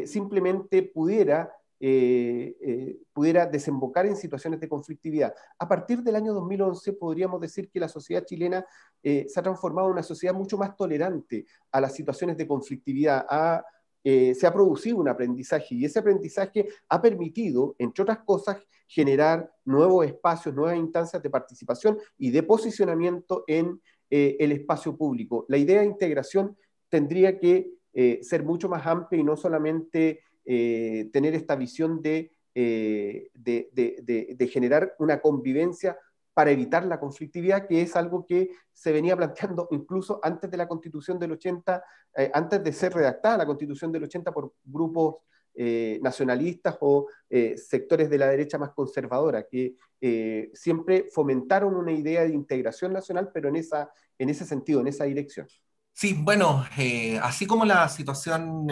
Speaker 3: simplemente pudiera eh, eh, pudiera desembocar en situaciones de conflictividad. A partir del año 2011 podríamos decir que la sociedad chilena eh, se ha transformado en una sociedad mucho más tolerante a las situaciones de conflictividad. se ha producido un aprendizaje y ese aprendizaje ha permitido, entre otras cosas, generar nuevos espacios, nuevas instancias de participación y de posicionamiento en el espacio público. La idea de integración tendría que ser mucho más amplia y no solamente eh, tener esta visión eh, de, generar una convivencia para evitar la conflictividad, que es algo que se venía planteando incluso antes de la constitución del 80, eh, antes de ser redactada la constitución del 80 por grupos nacionalistas o sectores de la derecha más conservadora, que siempre fomentaron una idea de integración nacional, pero en, esa, en ese sentido, en esa dirección.
Speaker 2: Sí, bueno, así como la situación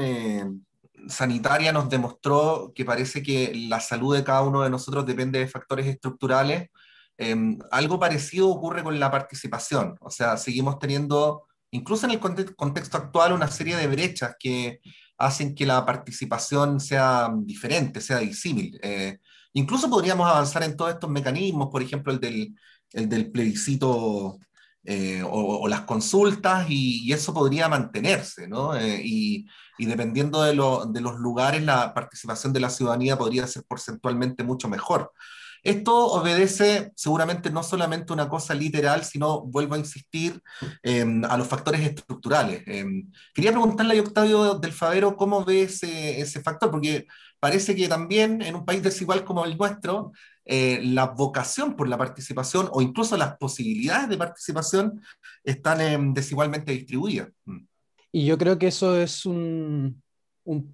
Speaker 2: sanitaria nos demostró que parece que la salud de cada uno de nosotros depende de factores estructurales. Em, algo parecido ocurre con la participación, o sea, seguimos teniendo, incluso en el contexto actual, una serie de brechas que hacen que la participación sea diferente, sea disímil. Eh, incluso podríamos avanzar en todos estos mecanismos, por ejemplo, el del, el del plebiscito eh, o, las consultas y, eso podría mantenerse, ¿no? Eh, y, dependiendo de, los lugares, la participación de la ciudadanía podría ser porcentualmente mucho mejor. Esto obedece seguramente no solamente una cosa literal, sino, vuelvo a insistir, em, a los factores estructurales. Em, quería preguntarle a Octavio del Favero cómo ve ese, ese factor, porque parece que también en un país desigual como el nuestro, eh, la vocación por la participación o incluso las posibilidades de participación están desigualmente distribuidas. Mm.
Speaker 5: Y yo creo que eso es un,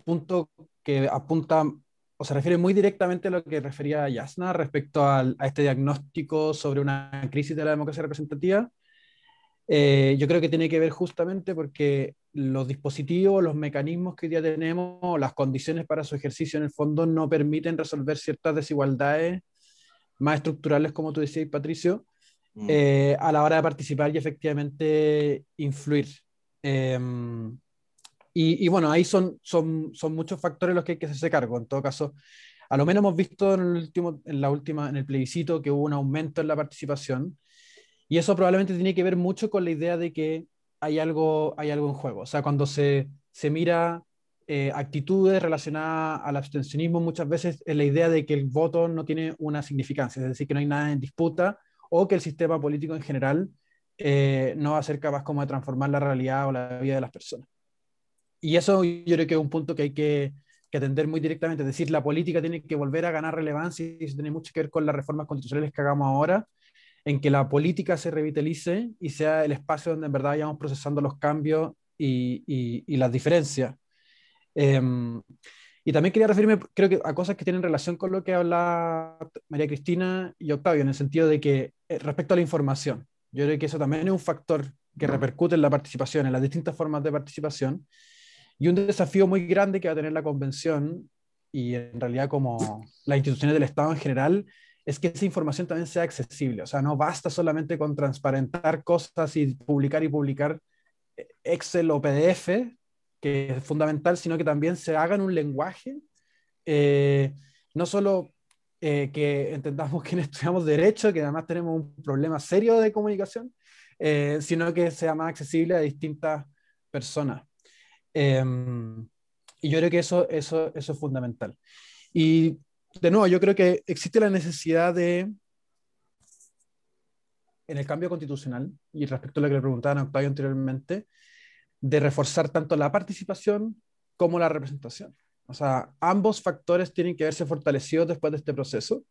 Speaker 5: punto que apunta o se refiere muy directamente a lo que refería Yasna respecto a este diagnóstico sobre una crisis de la democracia representativa. Eh, yo creo que tiene que ver justamente porque los dispositivos, los mecanismos que hoy día tenemos, las condiciones para su ejercicio en el fondo no permiten resolver ciertas desigualdades más estructurales, como tú decías, Patricio, mm. eh, a la hora de participar y efectivamente influir. Em, y, bueno, ahí son, son, muchos factores los que hay que hacerse cargo. En todo caso, a lo menos hemos visto en, el último, en, la última, en el plebiscito que hubo un aumento en la participación. Y eso probablemente tiene que ver mucho con la idea de que hay algo, hay algo en juego. O sea, cuando se, se mira eh, actitudes relacionadas al abstencionismo muchas veces es la idea de que el voto no tiene una significancia, es decir, que no hay nada en disputa o que el sistema político en general eh, no va a ser capaz como de transformar la realidad o la vida de las personas. Y eso yo creo que es un punto que hay que, atender muy directamente, es decir, la política tiene que volver a ganar relevancia y eso tiene mucho que ver con las reformas constitucionales que hagamos ahora, en que la política se revitalice y sea el espacio donde en verdad vayamos procesando los cambios y, y las diferencias Em, y también quería referirme, creo que, a cosas que tienen relación con lo que habla María Cristina y Octavio, en el sentido de que eh, respecto a la información, yo creo que eso también es un factor que repercute en la participación, en las distintas formas de participación, y un desafío muy grande que va a tener la convención y en realidad como las instituciones del Estado en general, es que esa información también sea accesible. O sea, no basta solamente con transparentar cosas y publicar y publicar eh, Excel o PDF, que es fundamental, sino que también se haga en un lenguaje, eh, no solo eh, que entendamos que estudiamos derecho, que además tenemos un problema serio de comunicación, eh, sino que sea más accesible a distintas personas. Em, y yo creo que eso, eso, eso es fundamental. Y de nuevo, yo creo que existe la necesidad de, en el cambio constitucional, y respecto a lo que le preguntaban a Octavio anteriormente, de reforzar tanto la participación como la representación. O sea, ambos factores tienen que verse fortalecidos después de este proceso.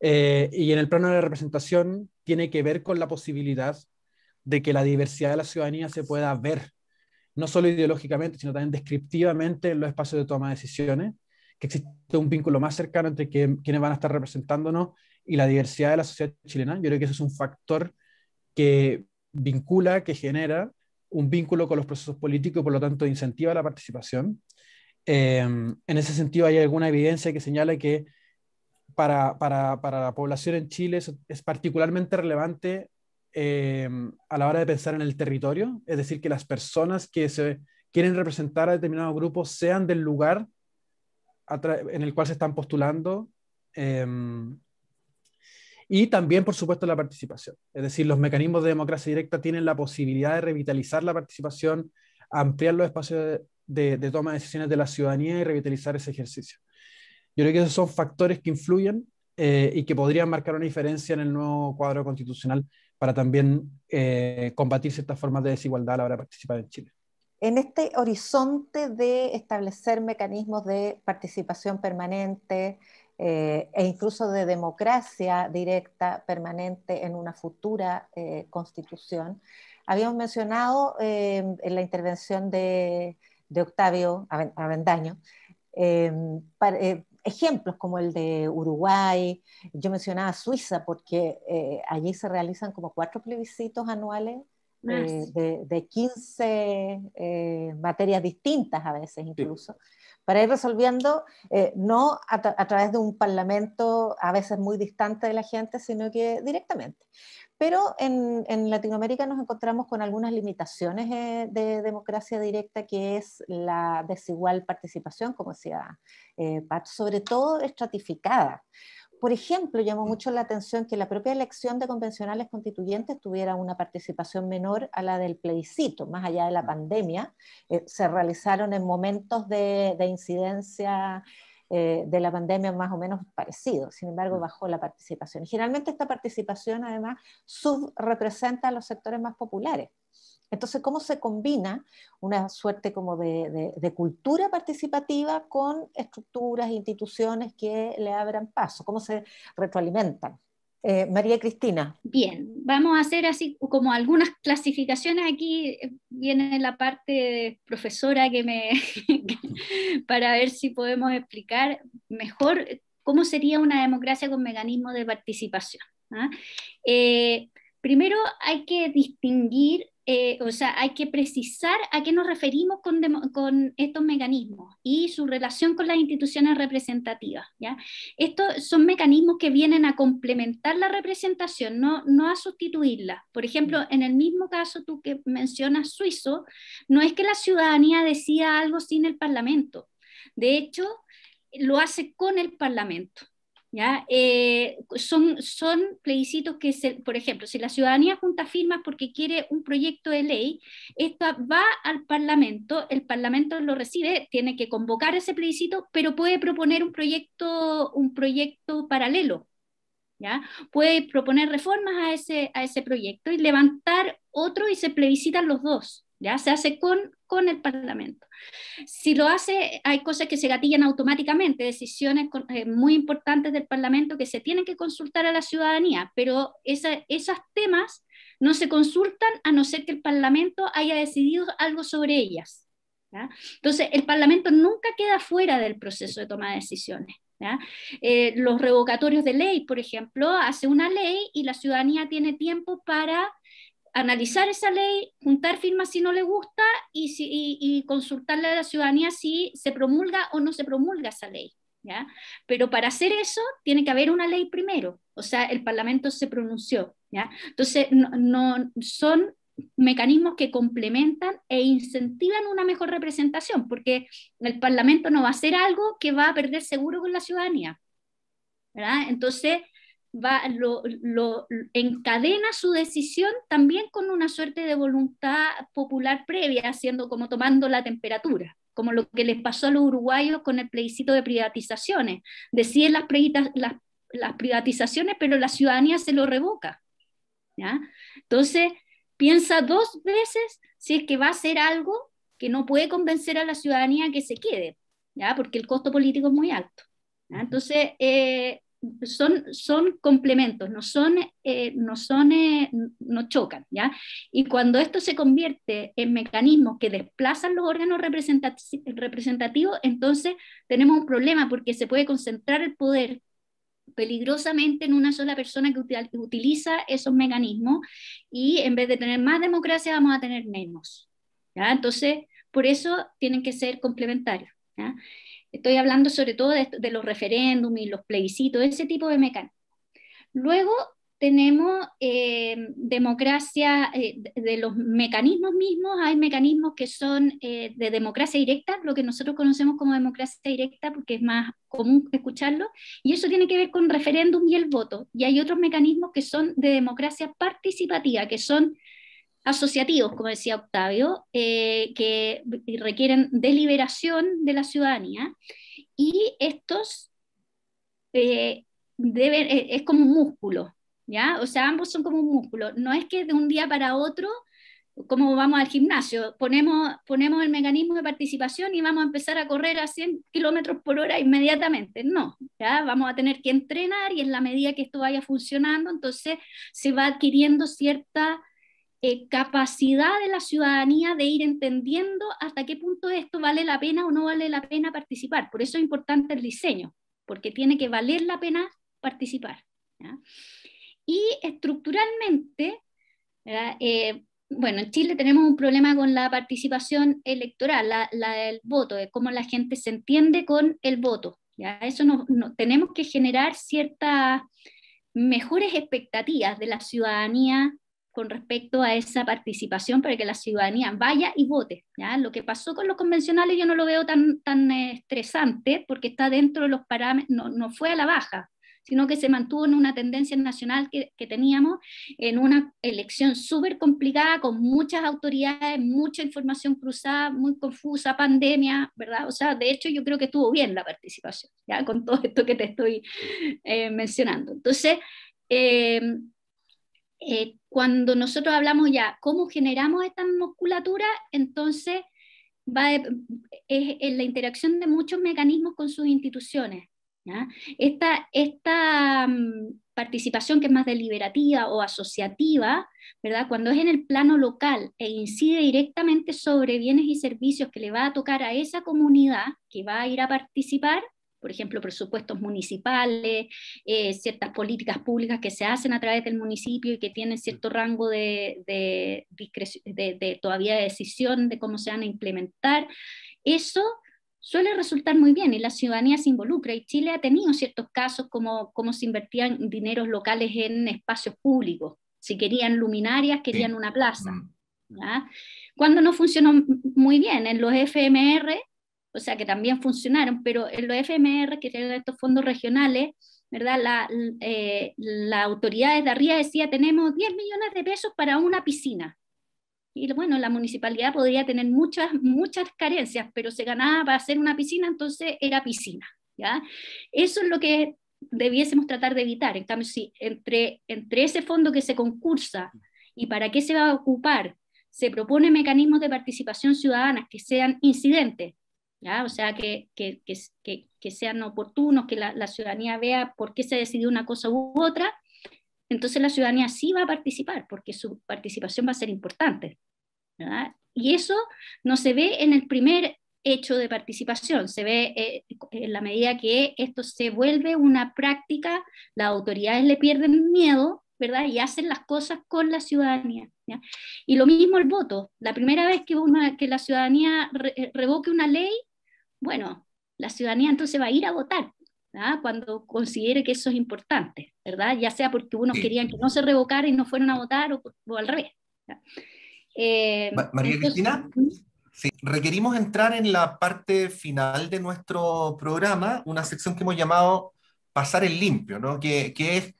Speaker 5: Eh, y en el plano de la representación tiene que ver con la posibilidad de que la diversidad de la ciudadanía se pueda ver, no solo ideológicamente, sino también descriptivamente en los espacios de toma de decisiones, que existe un vínculo más cercano entre quienes van a estar representándonos y la diversidad de la sociedad chilena. Yo creo que eso es un factor que vincula, que genera un vínculo con los procesos políticos y por lo tanto incentiva la participación. Em, en ese sentido, hay alguna evidencia que señala que para, la población en Chile es, particularmente relevante em, a la hora de pensar en el territorio, es decir, que las personas que se quieren representar a determinados grupos sean del lugar en el cual se están postulando. Em, y también, por supuesto, la participación. Es decir, los mecanismos de democracia directa tienen la posibilidad de revitalizar la participación, ampliar los espacios de, toma de decisiones de la ciudadanía y revitalizar ese ejercicio. Yo creo que esos son factores que influyen eh, y que podrían marcar una diferencia en el nuevo cuadro constitucional para también eh, combatir ciertas formas de desigualdad a la hora de participar en Chile.
Speaker 1: En este horizonte de establecer mecanismos de participación permanente, eh, e incluso de democracia directa permanente en una futura eh, constitución. Habíamos mencionado eh, en la intervención de, Octavio Avendaño ejemplos como el de Uruguay, yo mencionaba Suiza porque allí se realizan como cuatro plebiscitos anuales
Speaker 6: de,
Speaker 1: 15 materias distintas a veces incluso para ir resolviendo, eh, no a, través de un parlamento a veces muy distante de la gente, sino que directamente. Pero en, Latinoamérica nos encontramos con algunas limitaciones eh, de democracia directa, que es la desigual participación, como decía eh, sobre todo estratificada por ejemplo, llamó mm. mucho la atención que la propia elección de convencionales constituyentes tuviera una participación menor a la del plebiscito, más allá de la mm. pandemia. Eh, se realizaron en momentos de, incidencia eh, de la pandemia más o menos parecidos, sin embargo mm. bajó la participación. Generalmente esta participación además subrepresenta a los sectores más populares. Entonces, ¿cómo se combina una suerte como de, cultura participativa con estructuras, e instituciones que le abran paso? ¿Cómo se retroalimentan? Eh, María Cristina.
Speaker 4: Bien, vamos a hacer así como algunas clasificaciones. Aquí viene la parte profesora que me para ver si podemos explicar mejor cómo sería una democracia con mecanismos de participación. ¿ah? Eh, primero hay que distinguir eh, o sea, hay que precisar a qué nos referimos con, estos mecanismos y su relación con las instituciones representativas. Estos son mecanismos que vienen a complementar la representación, no, a sustituirla. Por ejemplo, mm. en el mismo caso tú que mencionas suizo, no es que la ciudadanía decida algo sin el Parlamento. De hecho, lo hace con el Parlamento. Eh, son, son plebiscitos que, por ejemplo, si la ciudadanía junta firmas porque quiere un proyecto de ley, Esto va al Parlamento, el Parlamento lo recibe, tiene que convocar ese plebiscito, pero puede proponer un proyecto, un proyecto paralelo. ¿Ya? Puede proponer reformas a ese, a ese proyecto y levantar otro y se plebiscitan los dos. ¿ya? Se hace con, con el Parlamento. Si lo hace, hay cosas que se gatillan automáticamente, decisiones eh, muy importantes del Parlamento que se tienen que consultar a la ciudadanía, pero esos temas no se consultan a no ser que el Parlamento haya decidido algo sobre ellas. Entonces, el Parlamento nunca queda fuera del proceso de toma de decisiones. Eh, los revocatorios de ley, por ejemplo, hace una ley y la ciudadanía tiene tiempo para analizar esa ley, juntar firmas si no le gusta y, consultarle a la ciudadanía si se promulga o no se promulga esa ley. ¿ya? Pero para hacer eso tiene que haber una ley primero, o sea, el Parlamento se pronunció. ¿ya? Entonces, no son mecanismos que complementan e incentivan una mejor representación, porque el Parlamento no va a hacer algo que va a perder seguro con la ciudadanía. ¿verdad? Entonces, va, lo, encadena su decisión también con una suerte de voluntad popular previa, haciendo como tomando la temperatura como lo que les pasó a los uruguayos con el plebiscito de privatizaciones. Deciden las, las, privatizaciones, pero la ciudadanía se lo revoca. ¿ya? Entonces, piensa dos veces si es que va a hacer algo que no puede convencer a la ciudadanía que se quede, ¿ya? porque el costo político es muy alto. Entonces, eh, son, son complementos, no son, eh, no, son eh, no chocan, ¿ya? Y cuando esto se convierte en mecanismos que desplazan los órganos representativos, entonces tenemos un problema porque se puede concentrar el poder peligrosamente en una sola persona que utiliza esos mecanismos y en vez de tener más democracia vamos a tener menos, ¿ya? Entonces, por eso tienen que ser complementarios, ¿ya? Estoy hablando sobre todo de, los referéndums y los plebiscitos, ese tipo de mecanismos. Luego tenemos eh, democracia, eh, de los mecanismos mismos, hay mecanismos que son eh, de democracia directa, lo que nosotros conocemos como democracia directa, porque es más común escucharlo, y eso tiene que ver con referéndum y el voto. Y hay otros mecanismos que son de democracia participativa, que son asociativos, como decía Octavio, eh, que requieren deliberación de la ciudadanía y estos eh, eh, es como un músculo, ¿ya? O sea, ambos son como un músculo. No es que de un día para otro, como vamos al gimnasio, ponemos, ponemos el mecanismo de participación y vamos a empezar a correr a 100 kilómetros por hora inmediatamente. No, ¿ya? Vamos a tener que entrenar y en la medida que esto vaya funcionando, entonces se va adquiriendo cierta eh, capacidad de la ciudadanía de ir entendiendo hasta qué punto esto vale la pena o no vale la pena participar. Por eso es importante el diseño, porque tiene que valer la pena participar. Y estructuralmente, eh, bueno, en Chile tenemos un problema con la participación electoral, la, del voto, de cómo la gente se entiende con el voto. ¿ya? Eso no, tenemos que generar ciertas mejores expectativas de la ciudadanía con respecto a esa participación para que la ciudadanía vaya y vote. ¿ya? Lo que pasó con los convencionales yo no lo veo tan, tan estresante porque está dentro de los parámetros, no, fue a la baja, sino que se mantuvo en una tendencia nacional que, teníamos, en una elección súper complicada, con muchas autoridades, mucha información cruzada, muy confusa, pandemia, ¿verdad? O sea, de hecho yo creo que estuvo bien la participación, ya con todo esto que te estoy eh, mencionando. Entonces, eh, eh, cuando nosotros hablamos ya cómo generamos esta musculatura, entonces va es la interacción de muchos mecanismos con sus instituciones. Esta, mm, participación que es más deliberativa o asociativa, ¿verdad? cuando es en el plano local e incide directamente sobre bienes y servicios que le va a tocar a esa comunidad que va a ir a participar, por ejemplo, presupuestos municipales, eh, ciertas políticas públicas que se hacen a través del municipio y que tienen cierto rango de, de, de, todavía de decisión de cómo se van a implementar. Eso suele resultar muy bien y la ciudadanía se involucra y Chile ha tenido ciertos casos como cómo se invertían dineros locales en espacios públicos, si querían luminarias, querían una plaza. Mm. Cuando no funcionó muy bien en los FMR, o sea, que también funcionaron, pero en los FMR, que eran estos fondos regionales, ¿verdad? La, eh, autoridad de arriba decía, tenemos 10 millones de pesos para una piscina. Y bueno, la municipalidad podría tener muchas, muchas carencias, pero se ganaba para hacer una piscina, entonces era piscina. ¿ya? Eso es lo que debiésemos tratar de evitar. En cambio, si entre, entre ese fondo que se concursa y para qué se va a ocupar, se proponen mecanismos de participación ciudadana que sean incidentes, o sea, que, que, que, sean oportunos, que la, ciudadanía vea por qué se decidió una cosa u otra, entonces la ciudadanía sí va a participar, porque su participación va a ser importante. ¿verdad? Y eso no se ve en el primer hecho de participación, se ve eh, en la medida que esto se vuelve una práctica, las autoridades le pierden miedo, ¿verdad? Y hacen las cosas con la ciudadanía. Y lo mismo el voto. La primera vez que, que la ciudadanía revoque una ley, bueno, la ciudadanía entonces va a ir a votar ¿verdad? ¿ah? cuando considere que eso es importante, ¿verdad? Ya sea porque unos querían que no se revocara y no fueron a votar o, al revés. Eh, María Cristina,
Speaker 2: ¿Mm? requerimos entrar en la parte final de nuestro programa, una sección que hemos llamado pasar el limpio, ¿no? que, que es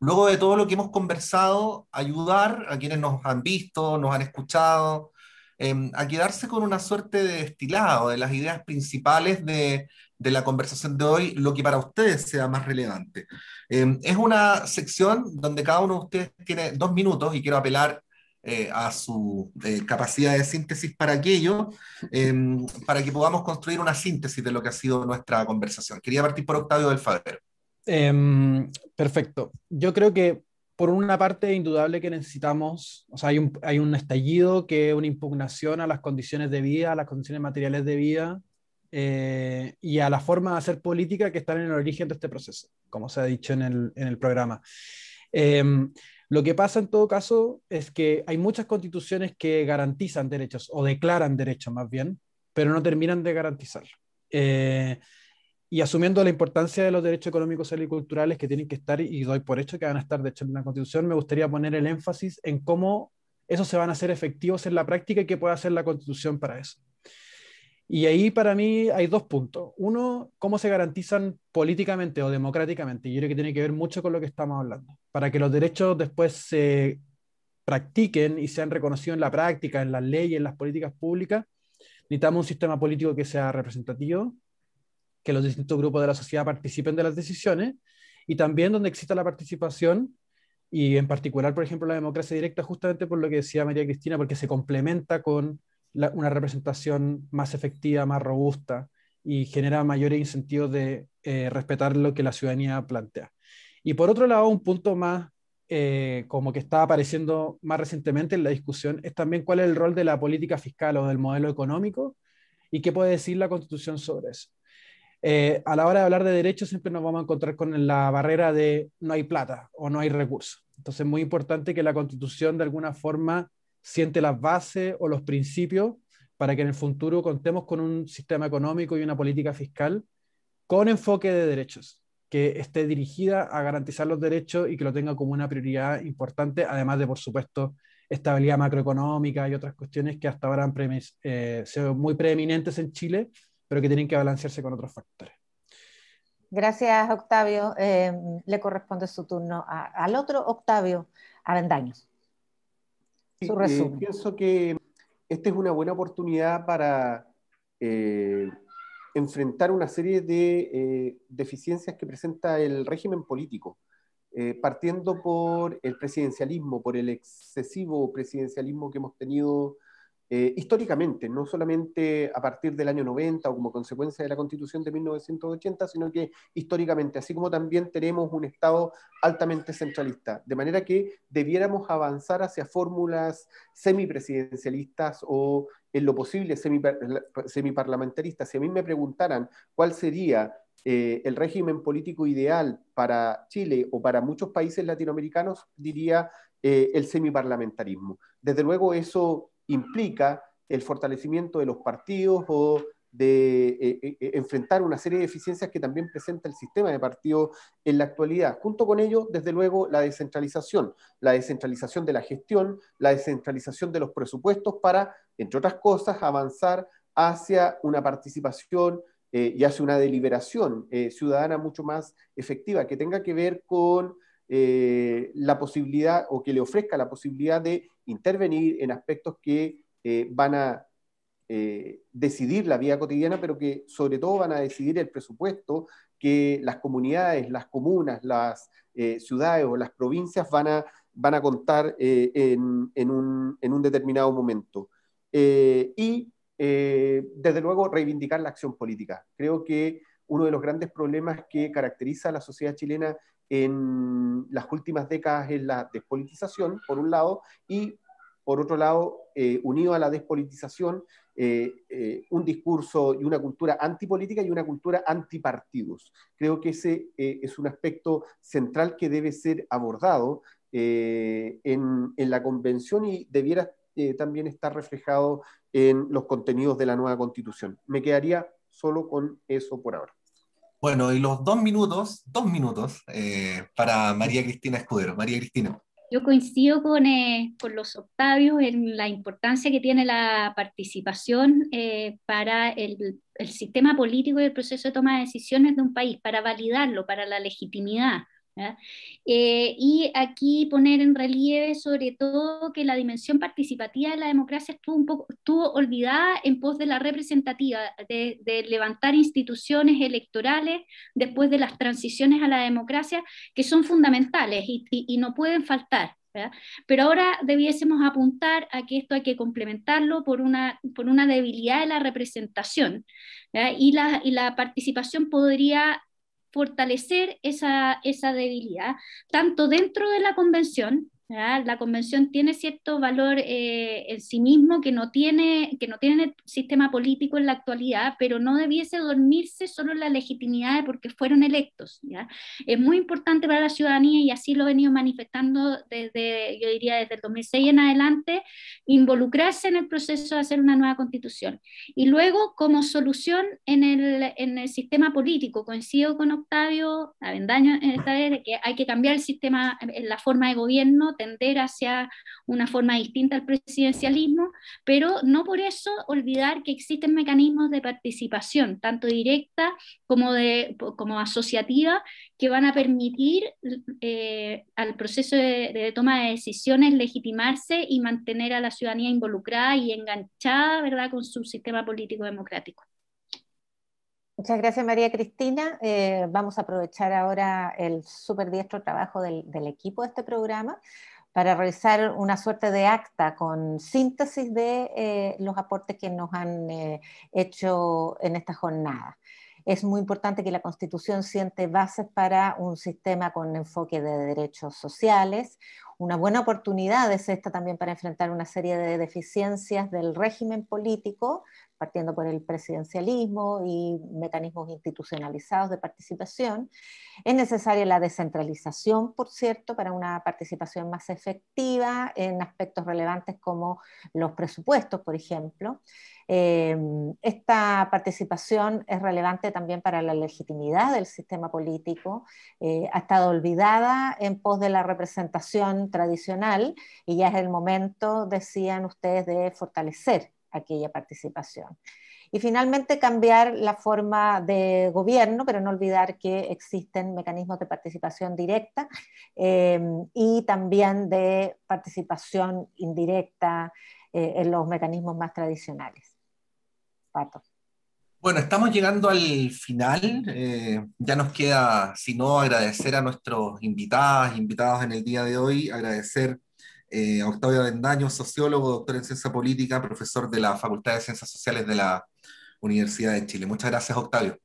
Speaker 2: luego de todo lo que hemos conversado, ayudar a quienes nos han visto, nos han escuchado, Em, a quedarse con una suerte de destilado de las ideas principales de, la conversación de hoy, lo que para ustedes sea más relevante. Em, es una sección donde cada uno de ustedes tiene dos minutos y quiero apelar eh, a su eh, capacidad de síntesis para aquello, em, para que podamos construir una síntesis de lo que ha sido nuestra conversación. Quería partir por Octavio del Faber.
Speaker 5: perfecto. Yo creo que por una parte, indudable que necesitamos, o sea, hay un, estallido que es una impugnación a las condiciones de vida, a las condiciones materiales de vida eh, y a la forma de hacer política que están en el origen de este proceso, como se ha dicho en el, programa. Em, lo que pasa en todo caso es que hay muchas constituciones que garantizan derechos o declaran derechos más bien, pero no terminan de garantizar. Eh, y asumiendo la importancia de los derechos económicos, y culturales que tienen que estar, y doy por hecho que van a estar, de hecho, en la Constitución, me gustaría poner el énfasis en cómo esos se van a hacer efectivos en la práctica y qué puede hacer la Constitución para eso. Y ahí para mí hay dos puntos. Uno, cómo se garantizan políticamente o democráticamente. Yo creo que tiene que ver mucho con lo que estamos hablando. Para que los derechos después se practiquen y sean reconocidos en la práctica, en las leyes, en las políticas públicas, necesitamos un sistema político que sea representativo, que los distintos grupos de la sociedad participen de las decisiones y también donde exista la participación y en particular, por ejemplo, la democracia directa, justamente por lo que decía María Cristina, porque se complementa con una representación más efectiva, más robusta y genera mayores incentivos de eh, respetar lo que la ciudadanía plantea. Y por otro lado, un punto más eh, como que está apareciendo más recientemente en la discusión es también cuál es el rol de la política fiscal o del modelo económico y qué puede decir la Constitución sobre eso. Eh, a la hora de hablar de derechos siempre nos vamos a encontrar con la barrera de no hay plata o no hay recursos. Entonces es muy importante que la constitución de alguna forma siente las bases o los principios para que en el futuro contemos con un sistema económico y una política fiscal con enfoque de derechos, que esté dirigida a garantizar los derechos y que lo tenga como una prioridad importante, además de, por supuesto, estabilidad macroeconómica y otras cuestiones que hasta ahora han sido eh, muy preeminentes en Chile, pero que tienen que balancearse con otros factores.
Speaker 1: Gracias, Octavio. Eh, le corresponde su turno al otro Octavio Avendaño. Su
Speaker 3: eh, eh, resumen. pienso que esta es una buena oportunidad para enfrentar una serie de deficiencias que presenta el régimen político, partiendo por el presidencialismo, por el excesivo presidencialismo que hemos tenido eh, históricamente, no solamente a partir del año 90 o como consecuencia de la constitución de 1980, sino que históricamente, así como también tenemos un Estado altamente centralista, de manera que debiéramos avanzar hacia fórmulas semipresidencialistas o en lo posible semiparlamentaristas. Si a mí me preguntaran cuál sería eh, el régimen político ideal para Chile o para muchos países latinoamericanos, diría eh, el semiparlamentarismo. Desde luego eso implica el fortalecimiento de los partidos o de eh, eh, eh, enfrentar una serie de deficiencias que también presenta el sistema de partido en la actualidad. Junto con ello, desde luego, la descentralización, la descentralización de la gestión, la descentralización de los presupuestos para, entre otras cosas, avanzar hacia una participación y hacia una deliberación ciudadana mucho más efectiva, que tenga que ver con eh, la posibilidad o que le ofrezca la posibilidad de intervenir en aspectos que eh, van a eh, decidir la vida cotidiana, pero que sobre todo van a decidir el presupuesto que las comunidades, las comunas, las ciudades o las provincias van a, van a contar en, un, en, un, determinado momento. y desde luego reivindicar la acción política. Creo que uno de los grandes problemas que caracteriza a la sociedad chilena en las últimas décadas es la despolitización, por un lado, y por otro lado, eh, unido a la despolitización, eh, eh, un discurso y una cultura antipolítica y una cultura antipartidos. Creo que ese es un aspecto central que debe ser abordado en, la convención y debiera también estar reflejado en los contenidos de la nueva constitución. Me quedaría
Speaker 2: solo con eso por ahora. Bueno, y los dos minutos, dos minutos eh, para María Cristina Escudero. María Cristina.
Speaker 4: Yo coincido con, eh, con, los Octavios en la importancia que tiene la participación eh, para el, sistema político y el proceso de toma de decisiones de un país, para validarlo, para la legitimidad. Eh, y aquí poner en relieve sobre todo que la dimensión participativa de la democracia estuvo, un poco, estuvo olvidada en pos de la representativa, de, levantar instituciones electorales después de las transiciones a la democracia, que son fundamentales y, no pueden faltar. Pero ahora debiésemos apuntar a que esto hay que complementarlo por una, por una debilidad de la representación y la, y la participación podría fortalecer esa, esa debilidad, tanto dentro de la convención la convención tiene cierto valor eh, en sí mismo que no, tiene, que no tiene el sistema político en la actualidad, pero no debiese dormirse solo en la legitimidad de porque fueron electos. Es muy importante para la ciudadanía y así lo he venido manifestando desde, yo diría, desde el 2006 en adelante, involucrarse en el proceso de hacer una nueva constitución. Y luego, como solución en el, en el sistema político, coincido con Octavio Avendaño esta vez, que hay que cambiar el sistema, la forma de gobierno tender hacia una forma distinta al presidencialismo, pero no por eso olvidar que existen mecanismos de participación, tanto directa como, de, como asociativa, que van a permitir eh, al proceso de, toma de decisiones legitimarse y mantener a la ciudadanía involucrada y enganchada ¿verdad? con su sistema político democrático.
Speaker 1: Muchas gracias María Cristina. Eh, vamos a aprovechar ahora el súper diestro trabajo del, equipo de este programa para realizar una suerte de acta con síntesis de eh, los aportes que nos han eh, hecho en esta jornada. Es muy importante que la Constitución siente bases para un sistema con enfoque de derechos sociales, una buena oportunidad es esta también para enfrentar una serie de deficiencias del régimen político partiendo por el presidencialismo y mecanismos institucionalizados de participación. Es necesaria la descentralización, por cierto, para una participación más efectiva en aspectos relevantes como los presupuestos, por ejemplo. Eh, esta participación es relevante también para la legitimidad del sistema político. Eh, ha estado olvidada en pos de la representación tradicional y ya es el momento, decían ustedes, de fortalecer aquella participación. Y finalmente cambiar la forma de gobierno, pero no olvidar que existen mecanismos de participación directa eh, y también de participación indirecta eh, en los mecanismos más tradicionales. Pato.
Speaker 2: Bueno, estamos llegando al final. Eh, ya nos queda, si no, agradecer a nuestros invitadas, invitados en el día de hoy, agradecer eh, Octavio Avendaño, sociólogo, doctor en ciencia política, profesor de la Facultad de Ciencias Sociales de la Universidad de Chile. Muchas gracias, Octavio.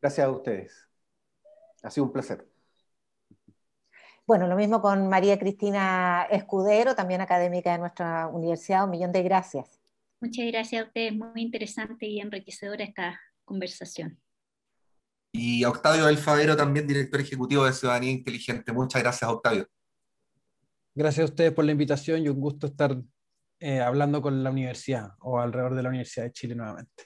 Speaker 2: Gracias a ustedes. Ha sido un placer.
Speaker 1: Bueno, lo mismo con María Cristina Escudero, también académica de nuestra universidad. Un millón de gracias.
Speaker 4: Muchas gracias a ustedes. Muy interesante y enriquecedora esta conversación.
Speaker 2: Y Octavio Alfadero, también director ejecutivo de Ciudadanía Inteligente. Muchas gracias, Octavio.
Speaker 5: Gracias a ustedes por la invitación y un gusto estar eh, hablando con la universidad o alrededor de la Universidad de Chile nuevamente.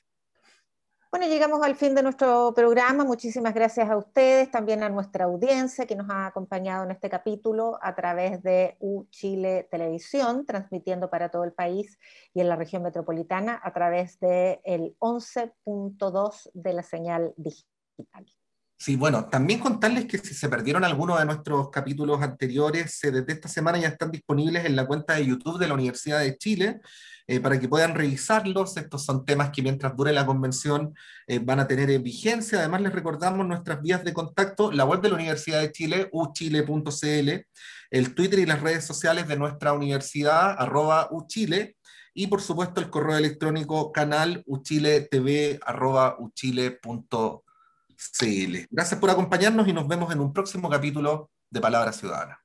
Speaker 1: Bueno, llegamos al fin de nuestro programa. Muchísimas gracias a ustedes, también a nuestra audiencia que nos ha acompañado en este capítulo a través de U Chile Televisión, transmitiendo para todo el país y en la región metropolitana a través del 11.2 de la señal digital.
Speaker 2: Sí, bueno, también contarles que si se perdieron algunos de nuestros capítulos anteriores, eh, desde esta semana ya están disponibles en la cuenta de YouTube de la Universidad de Chile eh, para que puedan revisarlos. Estos son temas que mientras dure la convención eh, van a tener en vigencia. Además, les recordamos nuestras vías de contacto, la web de la Universidad de Chile, uchile.cl, el Twitter y las redes sociales de nuestra universidad, arroba uchile, y por supuesto el correo electrónico canal uchiletv Gracias por acompañarnos y nos vemos en un próximo capítulo de Palabras Ciudadanas.